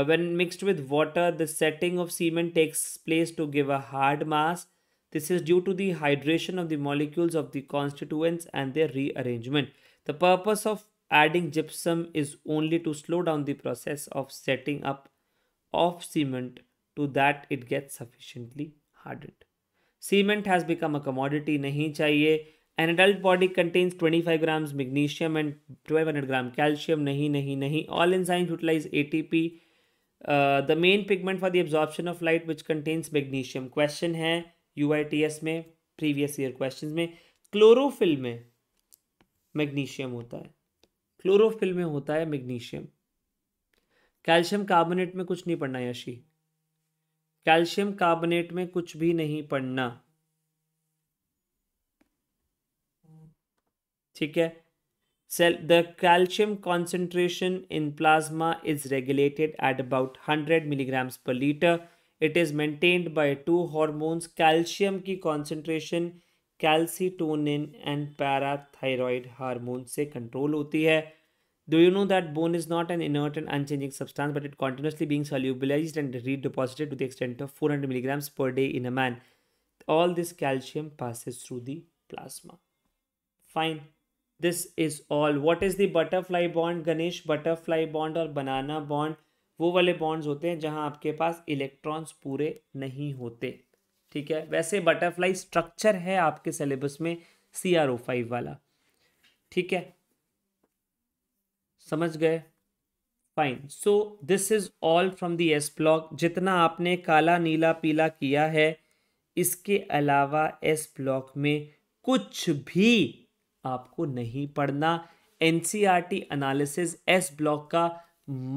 when mixed with water the setting of cement takes place to give a hard mass This is due to the hydration of the molecules of the constituents and their rearrangement. The purpose of adding gypsum is only to slow down the process of setting up of cement to that it gets sufficiently hardened. Cement has become a commodity nahi chahiye. An adult body contains 25 grams magnesium and 1200 gram calcium nahi nahi nahi. All enzymes utilize ATP. Uh, the main pigment for the absorption of light which contains magnesium. Question hai यू में previous year question में chlorophyll में magnesium होता है chlorophyll में होता है magnesium calcium carbonate में कुछ नहीं पढ़ना यशी कैल्शियम कार्बोनेट में कुछ भी नहीं पढ़ना ठीक है cell the calcium concentration in plasma is regulated at about hundred milligrams per litre it is maintained by two hormones calcium की concentration calcitonin and parathyroid hormone से कंट्रोल होती है do you know that bone is not an inert and unchanging substance but it continuously being solubilise and redeposited to the extent of four hundred milligrams per day in a man all this calcium passes through the plasma fine this is all what is the butterfly bond Ganesh butterfly bond और banana bond वो वाले bonds होते हैं जहां आपके पास electrons पूरे नहीं होते ठीक है वैसे बटरफ्लाई स्ट्रक्चर है आपके सिलेबस में सी आर ओ फाइव वाला ठीक है समझ गए fine so this is all from the S block जितना आपने काला नीला पीला किया है इसके अलावा एस ब्लॉक में कुछ भी आपको नहीं पढ़ना N C R T analysis S block का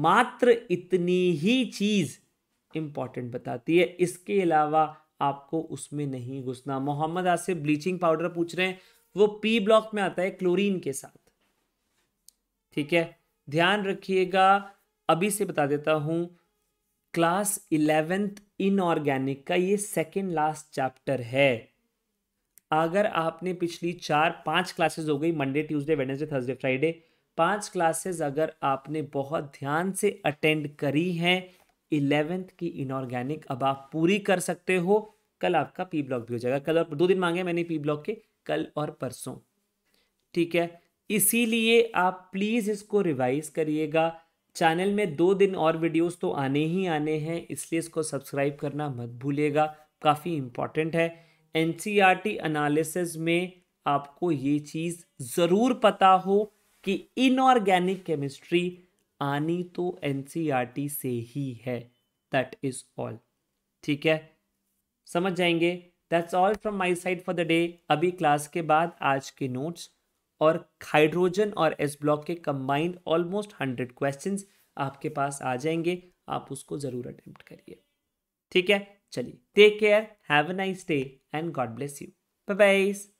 मात्र इतनी ही चीज़ इंपॉर्टेंट बताती है इसके अलावा आपको उसमें नहीं घुसना मोहम्मद आसिफ ब्लीचिंग पाउडर पूछ रहे हैं वो पी ब्लॉक में आता है क्लोरीन के साथ ठीक है ध्यान रखिएगा अभी से बता देता हूं क्लास इलेवेंथ इनऑर्गेनिक का ये सेकेंड लास्ट चैप्टर है अगर आपने पिछली चार पांच क्लासेस हो गई Monday Tuesday Wednesday Thursday Friday पांच क्लासेस अगर आपने बहुत ध्यान से अटेंड करी हैं इलेवेंथ की इनऑर्गेनिक अब आप पूरी कर सकते हो कल आपका पी ब्लॉक भी हो जाएगा कल और दो दिन मांगे मैंने पी ब्लॉक के कल और परसों ठीक है इसीलिए आप प्लीज़ इसको रिवाइज करिएगा चैनल में दो दिन और वीडियोस तो आने ही आने हैं इसलिए इसको सब्सक्राइब करना मत भूलिएगा काफ़ी इम्पॉर्टेंट है एन एनालिसिस e में आपको ये चीज़ ज़रूर पता हो कि इनऑर्गेनिक केमिस्ट्री आनी तो एन e से ही है दैट इज ऑल ठीक है समझ जाएंगे that's all from my side for the day अभी क्लास के बाद आज के नोट्स और हाइड्रोजन और एस ब्लॉक के कंबाइंड ऑलमोस्ट हंड्रेड क्वेश्चन आपके पास आ जाएंगे आप उसको ज़रूर अटेम्प्ट करिए ठीक है चलिए take care have a nice day and God bless you bye bye